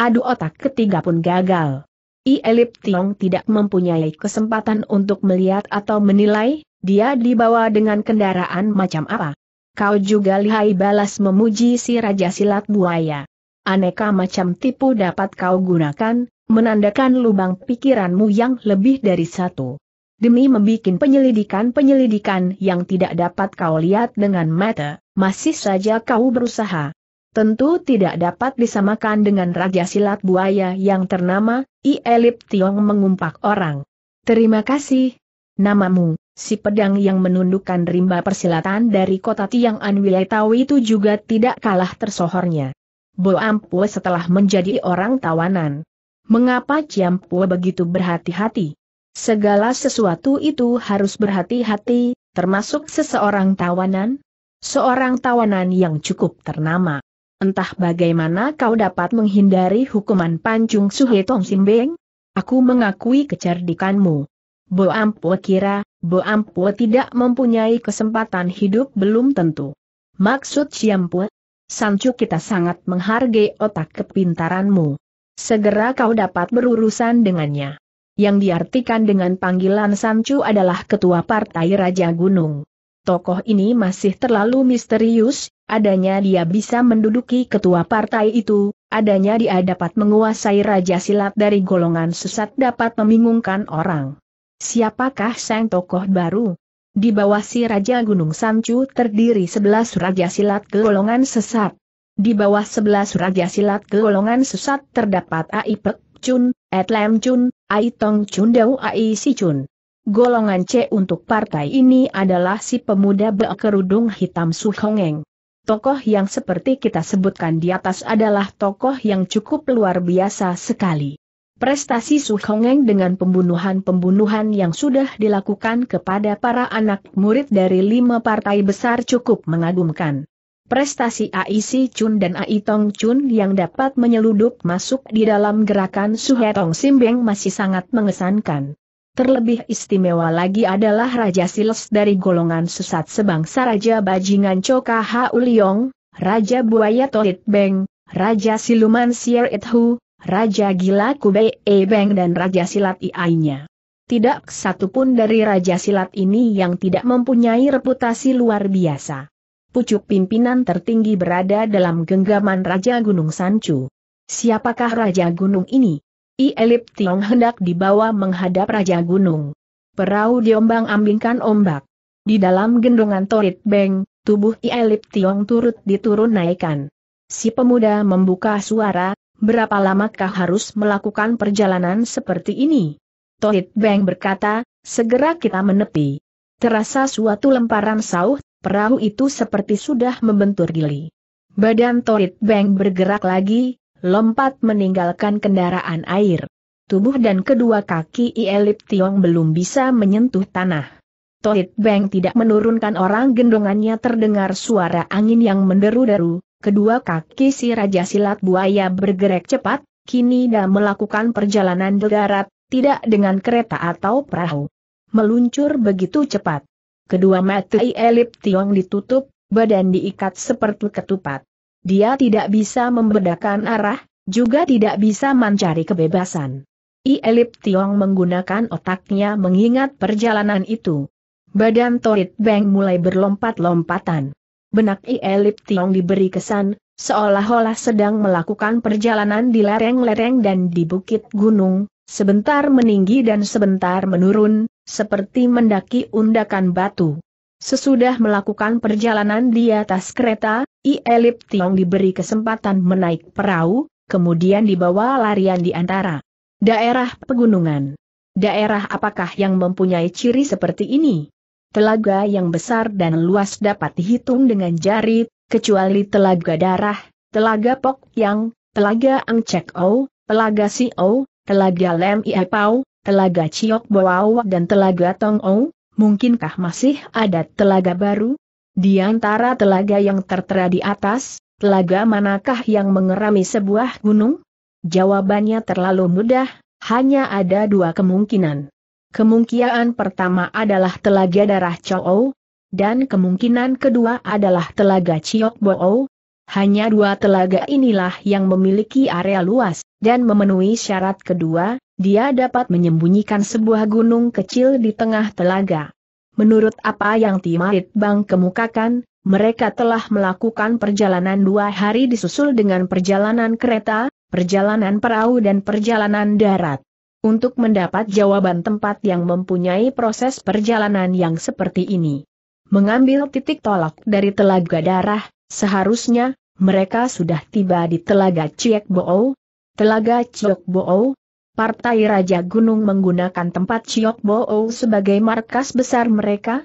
Adu otak ketiga pun gagal. I Elip Tiong tidak mempunyai kesempatan untuk melihat atau menilai, dia dibawa dengan kendaraan macam apa. Kau juga lihai balas memuji si Raja Silat Buaya. Aneka macam tipu dapat kau gunakan, menandakan lubang pikiranmu yang lebih dari satu demi membuat penyelidikan-penyelidikan yang tidak dapat kau lihat dengan mata, masih saja kau berusaha. Tentu tidak dapat disamakan dengan Raja Silat Buaya yang ternama, I Elip Tiong mengumpak orang. Terima kasih. Namamu, si pedang yang menundukkan rimba persilatan dari kota Tiang An itu juga tidak kalah tersohornya. Bo Ampue setelah menjadi orang tawanan. Mengapa Ciampue begitu berhati-hati? Segala sesuatu itu harus berhati-hati, termasuk seseorang tawanan, seorang tawanan yang cukup ternama. Entah bagaimana kau dapat menghindari hukuman Pancung Suhe Tong Beng? Aku mengakui kecerdikanmu. Bo Ampu kira, Bo Ampu tidak mempunyai kesempatan hidup belum tentu. Maksud Siampu? Sancu kita sangat menghargai otak kepintaranmu. Segera kau dapat berurusan dengannya yang diartikan dengan panggilan Sancu adalah ketua partai Raja Gunung. Tokoh ini masih terlalu misterius, adanya dia bisa menduduki ketua partai itu, adanya dia dapat menguasai raja silat dari golongan sesat dapat membingungkan orang. Siapakah sang tokoh baru? Di bawah si Raja Gunung Sancu terdiri sebelas raja silat golongan sesat. Di bawah sebelas raja silat golongan sesat terdapat Aipek Chun, Etlem Chun, Ai Tong Chun Dao Ai Si Chun. Golongan C untuk partai ini adalah si pemuda berkerudung hitam Su Hongeng. Tokoh yang seperti kita sebutkan di atas adalah tokoh yang cukup luar biasa sekali. Prestasi Su Hongeng dengan pembunuhan-pembunuhan yang sudah dilakukan kepada para anak murid dari lima partai besar cukup mengagumkan. Prestasi Aisi Chun dan Ai Tong Chun yang dapat menyeludup masuk di dalam gerakan Suhetong Simbeng masih sangat mengesankan. Terlebih istimewa lagi adalah Raja Siles dari golongan sesat sebangsa Raja Bajingan Coka Hauliong, Raja Buaya Tolit Beng, Raja Siluman Sier Ithu, Raja Gila Kubei E Beng dan Raja Silat Iainya. Tidak satu pun dari Raja Silat ini yang tidak mempunyai reputasi luar biasa pucuk pimpinan tertinggi berada dalam genggaman Raja Gunung Sancu. Siapakah Raja Gunung ini? I Elip Tiong hendak dibawa menghadap Raja Gunung. Perahu diombang ambingkan ombak. Di dalam gendongan Torit Beng, tubuh I Elip Tiong turut diturun naikkan. Si pemuda membuka suara, berapa lamakah harus melakukan perjalanan seperti ini? Torit Beng berkata, segera kita menepi. Terasa suatu lemparan sauh perahu itu seperti sudah membentur gili. Badan Torit Beng bergerak lagi, lompat meninggalkan kendaraan air. Tubuh dan kedua kaki Ielip Tiong belum bisa menyentuh tanah. Torit Beng tidak menurunkan orang gendongannya terdengar suara angin yang menderu-deru, kedua kaki si Raja Silat Buaya bergerak cepat, kini dah melakukan perjalanan darat, tidak dengan kereta atau perahu. Meluncur begitu cepat. Kedua mata Elip Tiong ditutup, badan diikat seperti ketupat. Dia tidak bisa membedakan arah, juga tidak bisa mencari kebebasan. I Elip Tiong menggunakan otaknya mengingat perjalanan itu. Badan Torit Beng mulai berlompat-lompatan. Benak i Elip Tiong diberi kesan, seolah-olah sedang melakukan perjalanan di lereng-lereng dan di bukit gunung, sebentar meninggi dan sebentar menurun, seperti mendaki undakan batu. Sesudah melakukan perjalanan di atas kereta, I Elip Tiong diberi kesempatan menaik perahu, kemudian dibawa larian di antara daerah pegunungan. Daerah apakah yang mempunyai ciri seperti ini? Telaga yang besar dan luas dapat dihitung dengan jari, kecuali telaga darah, telaga Pok Yang, telaga Angcek O, telaga Si O, Telaga Lem Iapau, Telaga Ciok Boau dan Telaga Tong O, mungkinkah masih ada telaga baru? Di antara telaga yang tertera di atas, telaga manakah yang mengerami sebuah gunung? Jawabannya terlalu mudah, hanya ada dua kemungkinan. Kemungkinan pertama adalah telaga darah Chou, dan kemungkinan kedua adalah telaga Ciok Boou, hanya dua telaga inilah yang memiliki area luas, dan memenuhi syarat kedua, dia dapat menyembunyikan sebuah gunung kecil di tengah telaga. Menurut apa yang Timarit Bang kemukakan, mereka telah melakukan perjalanan dua hari disusul dengan perjalanan kereta, perjalanan perahu dan perjalanan darat. Untuk mendapat jawaban tempat yang mempunyai proses perjalanan yang seperti ini. Mengambil titik tolak dari telaga darah, Seharusnya, mereka sudah tiba di Telaga Ciek Boo. Telaga Ciek Boo, Partai Raja Gunung menggunakan tempat Ciek Boo sebagai markas besar mereka.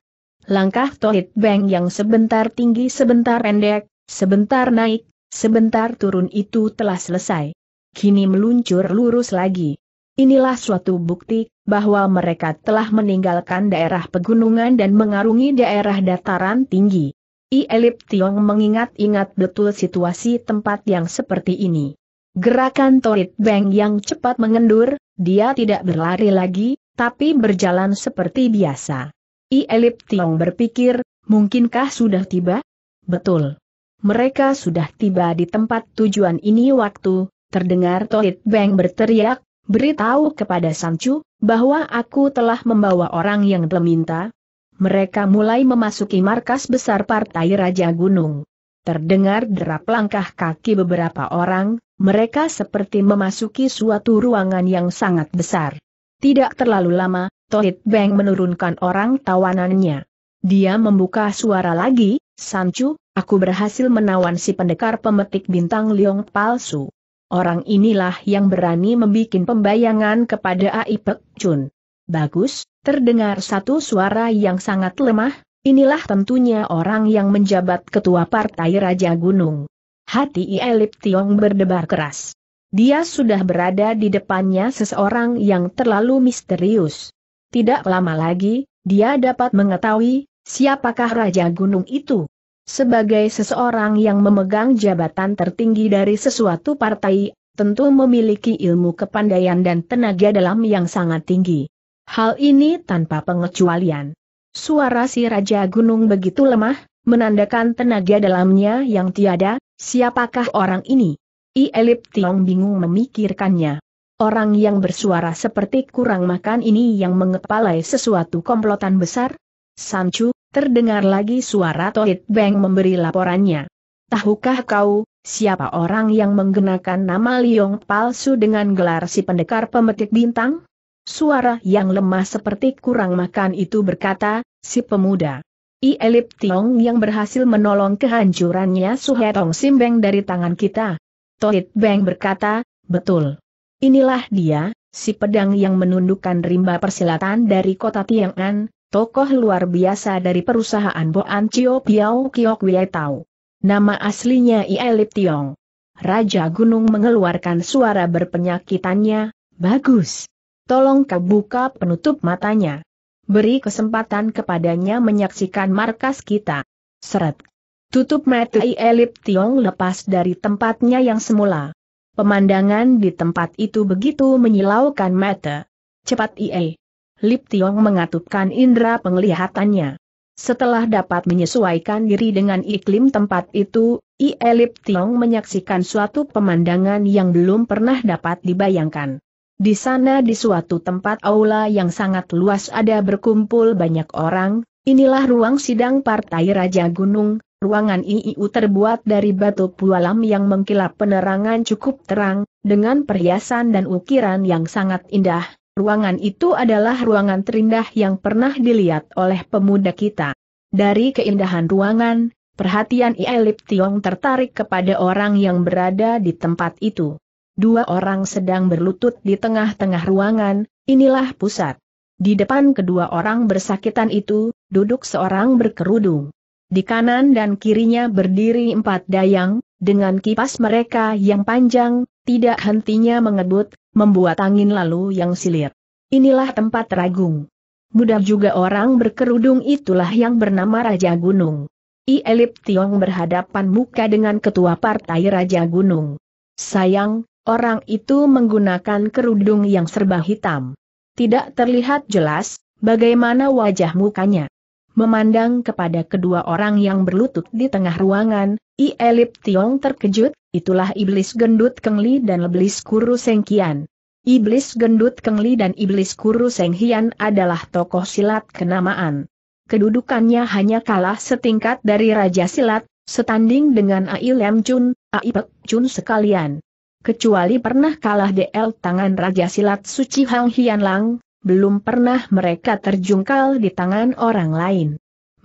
Langkah Tohit Beng yang sebentar tinggi sebentar pendek, sebentar naik, sebentar turun itu telah selesai. Kini meluncur lurus lagi. Inilah suatu bukti bahwa mereka telah meninggalkan daerah pegunungan dan mengarungi daerah dataran tinggi. I Elip Tiong mengingat-ingat betul situasi tempat yang seperti ini. Gerakan Torit Beng yang cepat mengendur, dia tidak berlari lagi, tapi berjalan seperti biasa. I Elip Tiong berpikir, mungkinkah sudah tiba? Betul. Mereka sudah tiba di tempat tujuan ini waktu, terdengar Torit Beng berteriak, beritahu kepada Sancu, bahwa aku telah membawa orang yang diminta, mereka mulai memasuki markas besar Partai Raja Gunung. Terdengar derap langkah kaki beberapa orang, mereka seperti memasuki suatu ruangan yang sangat besar. Tidak terlalu lama, Tohit Beng menurunkan orang tawanannya. Dia membuka suara lagi, Sancu, aku berhasil menawan si pendekar pemetik bintang liong palsu. Orang inilah yang berani membuat pembayangan kepada Ai Chun. Bagus, Terdengar satu suara yang sangat lemah, inilah tentunya orang yang menjabat ketua partai Raja Gunung. Hati Ielip Tiong berdebar keras. Dia sudah berada di depannya seseorang yang terlalu misterius. Tidak lama lagi, dia dapat mengetahui, siapakah Raja Gunung itu. Sebagai seseorang yang memegang jabatan tertinggi dari sesuatu partai, tentu memiliki ilmu kepandaian dan tenaga dalam yang sangat tinggi. Hal ini tanpa pengecualian. Suara si Raja Gunung begitu lemah, menandakan tenaga dalamnya yang tiada, siapakah orang ini? I Elip Tiong bingung memikirkannya. Orang yang bersuara seperti kurang makan ini yang mengepalai sesuatu komplotan besar? Sancu terdengar lagi suara Toit Beng memberi laporannya. Tahukah kau, siapa orang yang menggunakan nama Liong palsu dengan gelar si pendekar pemetik bintang? Suara yang lemah seperti kurang makan itu berkata, si pemuda. I Elip Tiong yang berhasil menolong kehancurannya Suhetong Simbeng dari tangan kita. Toit Beng berkata, betul. Inilah dia, si pedang yang menundukkan rimba persilatan dari kota Tiang'an, tokoh luar biasa dari perusahaan Boan Chio Piao Kiok Wei Tau. Nama aslinya I Elip Tiong. Raja Gunung mengeluarkan suara berpenyakitannya, bagus tolong kau buka penutup matanya. Beri kesempatan kepadanya menyaksikan markas kita. Seret. Tutup mata Elip Tiong lepas dari tempatnya yang semula. Pemandangan di tempat itu begitu menyilaukan mata. Cepat Ie. Lip Tiong mengatupkan indera penglihatannya. Setelah dapat menyesuaikan diri dengan iklim tempat itu, Ie Lip Tiong menyaksikan suatu pemandangan yang belum pernah dapat dibayangkan. Di sana di suatu tempat aula yang sangat luas ada berkumpul banyak orang, inilah ruang sidang Partai Raja Gunung, ruangan IIU terbuat dari batu pualam yang mengkilap penerangan cukup terang, dengan perhiasan dan ukiran yang sangat indah. Ruangan itu adalah ruangan terindah yang pernah dilihat oleh pemuda kita. Dari keindahan ruangan, perhatian Ielip Tiong tertarik kepada orang yang berada di tempat itu dua orang sedang berlutut di tengah-tengah ruangan, inilah pusat. Di depan kedua orang bersakitan itu, duduk seorang berkerudung. Di kanan dan kirinya berdiri empat dayang, dengan kipas mereka yang panjang, tidak hentinya mengebut, membuat angin lalu yang silir. Inilah tempat ragung. Mudah juga orang berkerudung itulah yang bernama Raja Gunung. I Elip Tiong berhadapan muka dengan ketua partai Raja Gunung. Sayang, Orang itu menggunakan kerudung yang serba hitam. Tidak terlihat jelas, bagaimana wajah mukanya. Memandang kepada kedua orang yang berlutut di tengah ruangan, I Elip Tiong terkejut, itulah iblis gendut Kengli dan iblis Kuru Sengkian. Iblis gendut Kengli dan iblis Kuru Senghian adalah tokoh silat kenamaan. Kedudukannya hanya kalah setingkat dari Raja Silat, setanding dengan Ai Lem Chun, Ai Pek Chun sekalian kecuali pernah kalah DL tangan Raja Silat Suci Hang Hian Lang, belum pernah mereka terjungkal di tangan orang lain.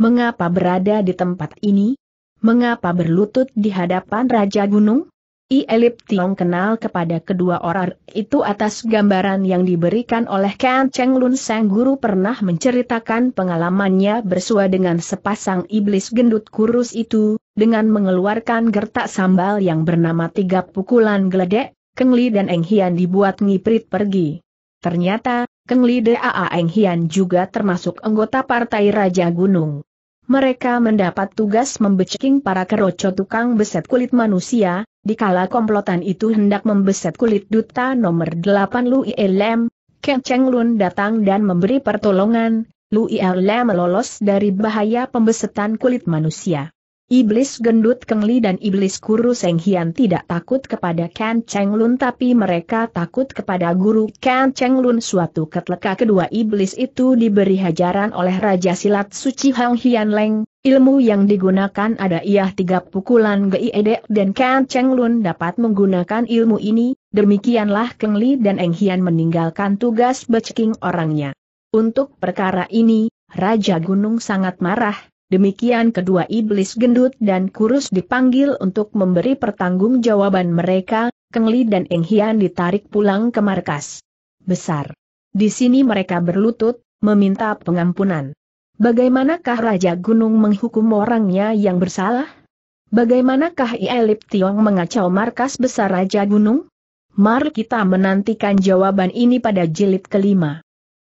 Mengapa berada di tempat ini? Mengapa berlutut di hadapan Raja Gunung? I Elip Tiong kenal kepada kedua orang itu atas gambaran yang diberikan oleh Ken Cheng Lun Sang Guru pernah menceritakan pengalamannya bersua dengan sepasang iblis gendut kurus itu, dengan mengeluarkan gertak sambal yang bernama tiga pukulan geledek, Kengli dan Eng Hian dibuat ngiprit pergi. Ternyata, Kengli Li Daa Eng Hian juga termasuk anggota Partai Raja Gunung. Mereka mendapat tugas membeceking para keroco tukang beset kulit manusia, Dikala komplotan itu hendak membeset kulit duta nomor 8 Lu Elem, Kang Cheng Lun datang dan memberi pertolongan, Lu Elem lolos dari bahaya pembesetan kulit manusia. Iblis gendut Kengli dan iblis kurus Seng Hian tidak takut kepada Ken Cheng Lun tapi mereka takut kepada guru Ken Cheng Lun suatu ketleka kedua iblis itu diberi hajaran oleh Raja Silat Suci Hang Hian Leng, Ilmu yang digunakan ada iah tiga pukulan Geiedek dan Kang Cheng Lun dapat menggunakan ilmu ini, demikianlah Keng Li dan Eng Hian meninggalkan tugas beceking orangnya. Untuk perkara ini, Raja Gunung sangat marah, demikian kedua iblis gendut dan kurus dipanggil untuk memberi pertanggungjawaban mereka, Keng Li dan Eng Hian ditarik pulang ke markas besar. Di sini mereka berlutut, meminta pengampunan. Bagaimanakah Raja Gunung menghukum orangnya yang bersalah? Bagaimanakah Ielip Tiong mengacau markas besar Raja Gunung? Mari kita menantikan jawaban ini pada jilid kelima.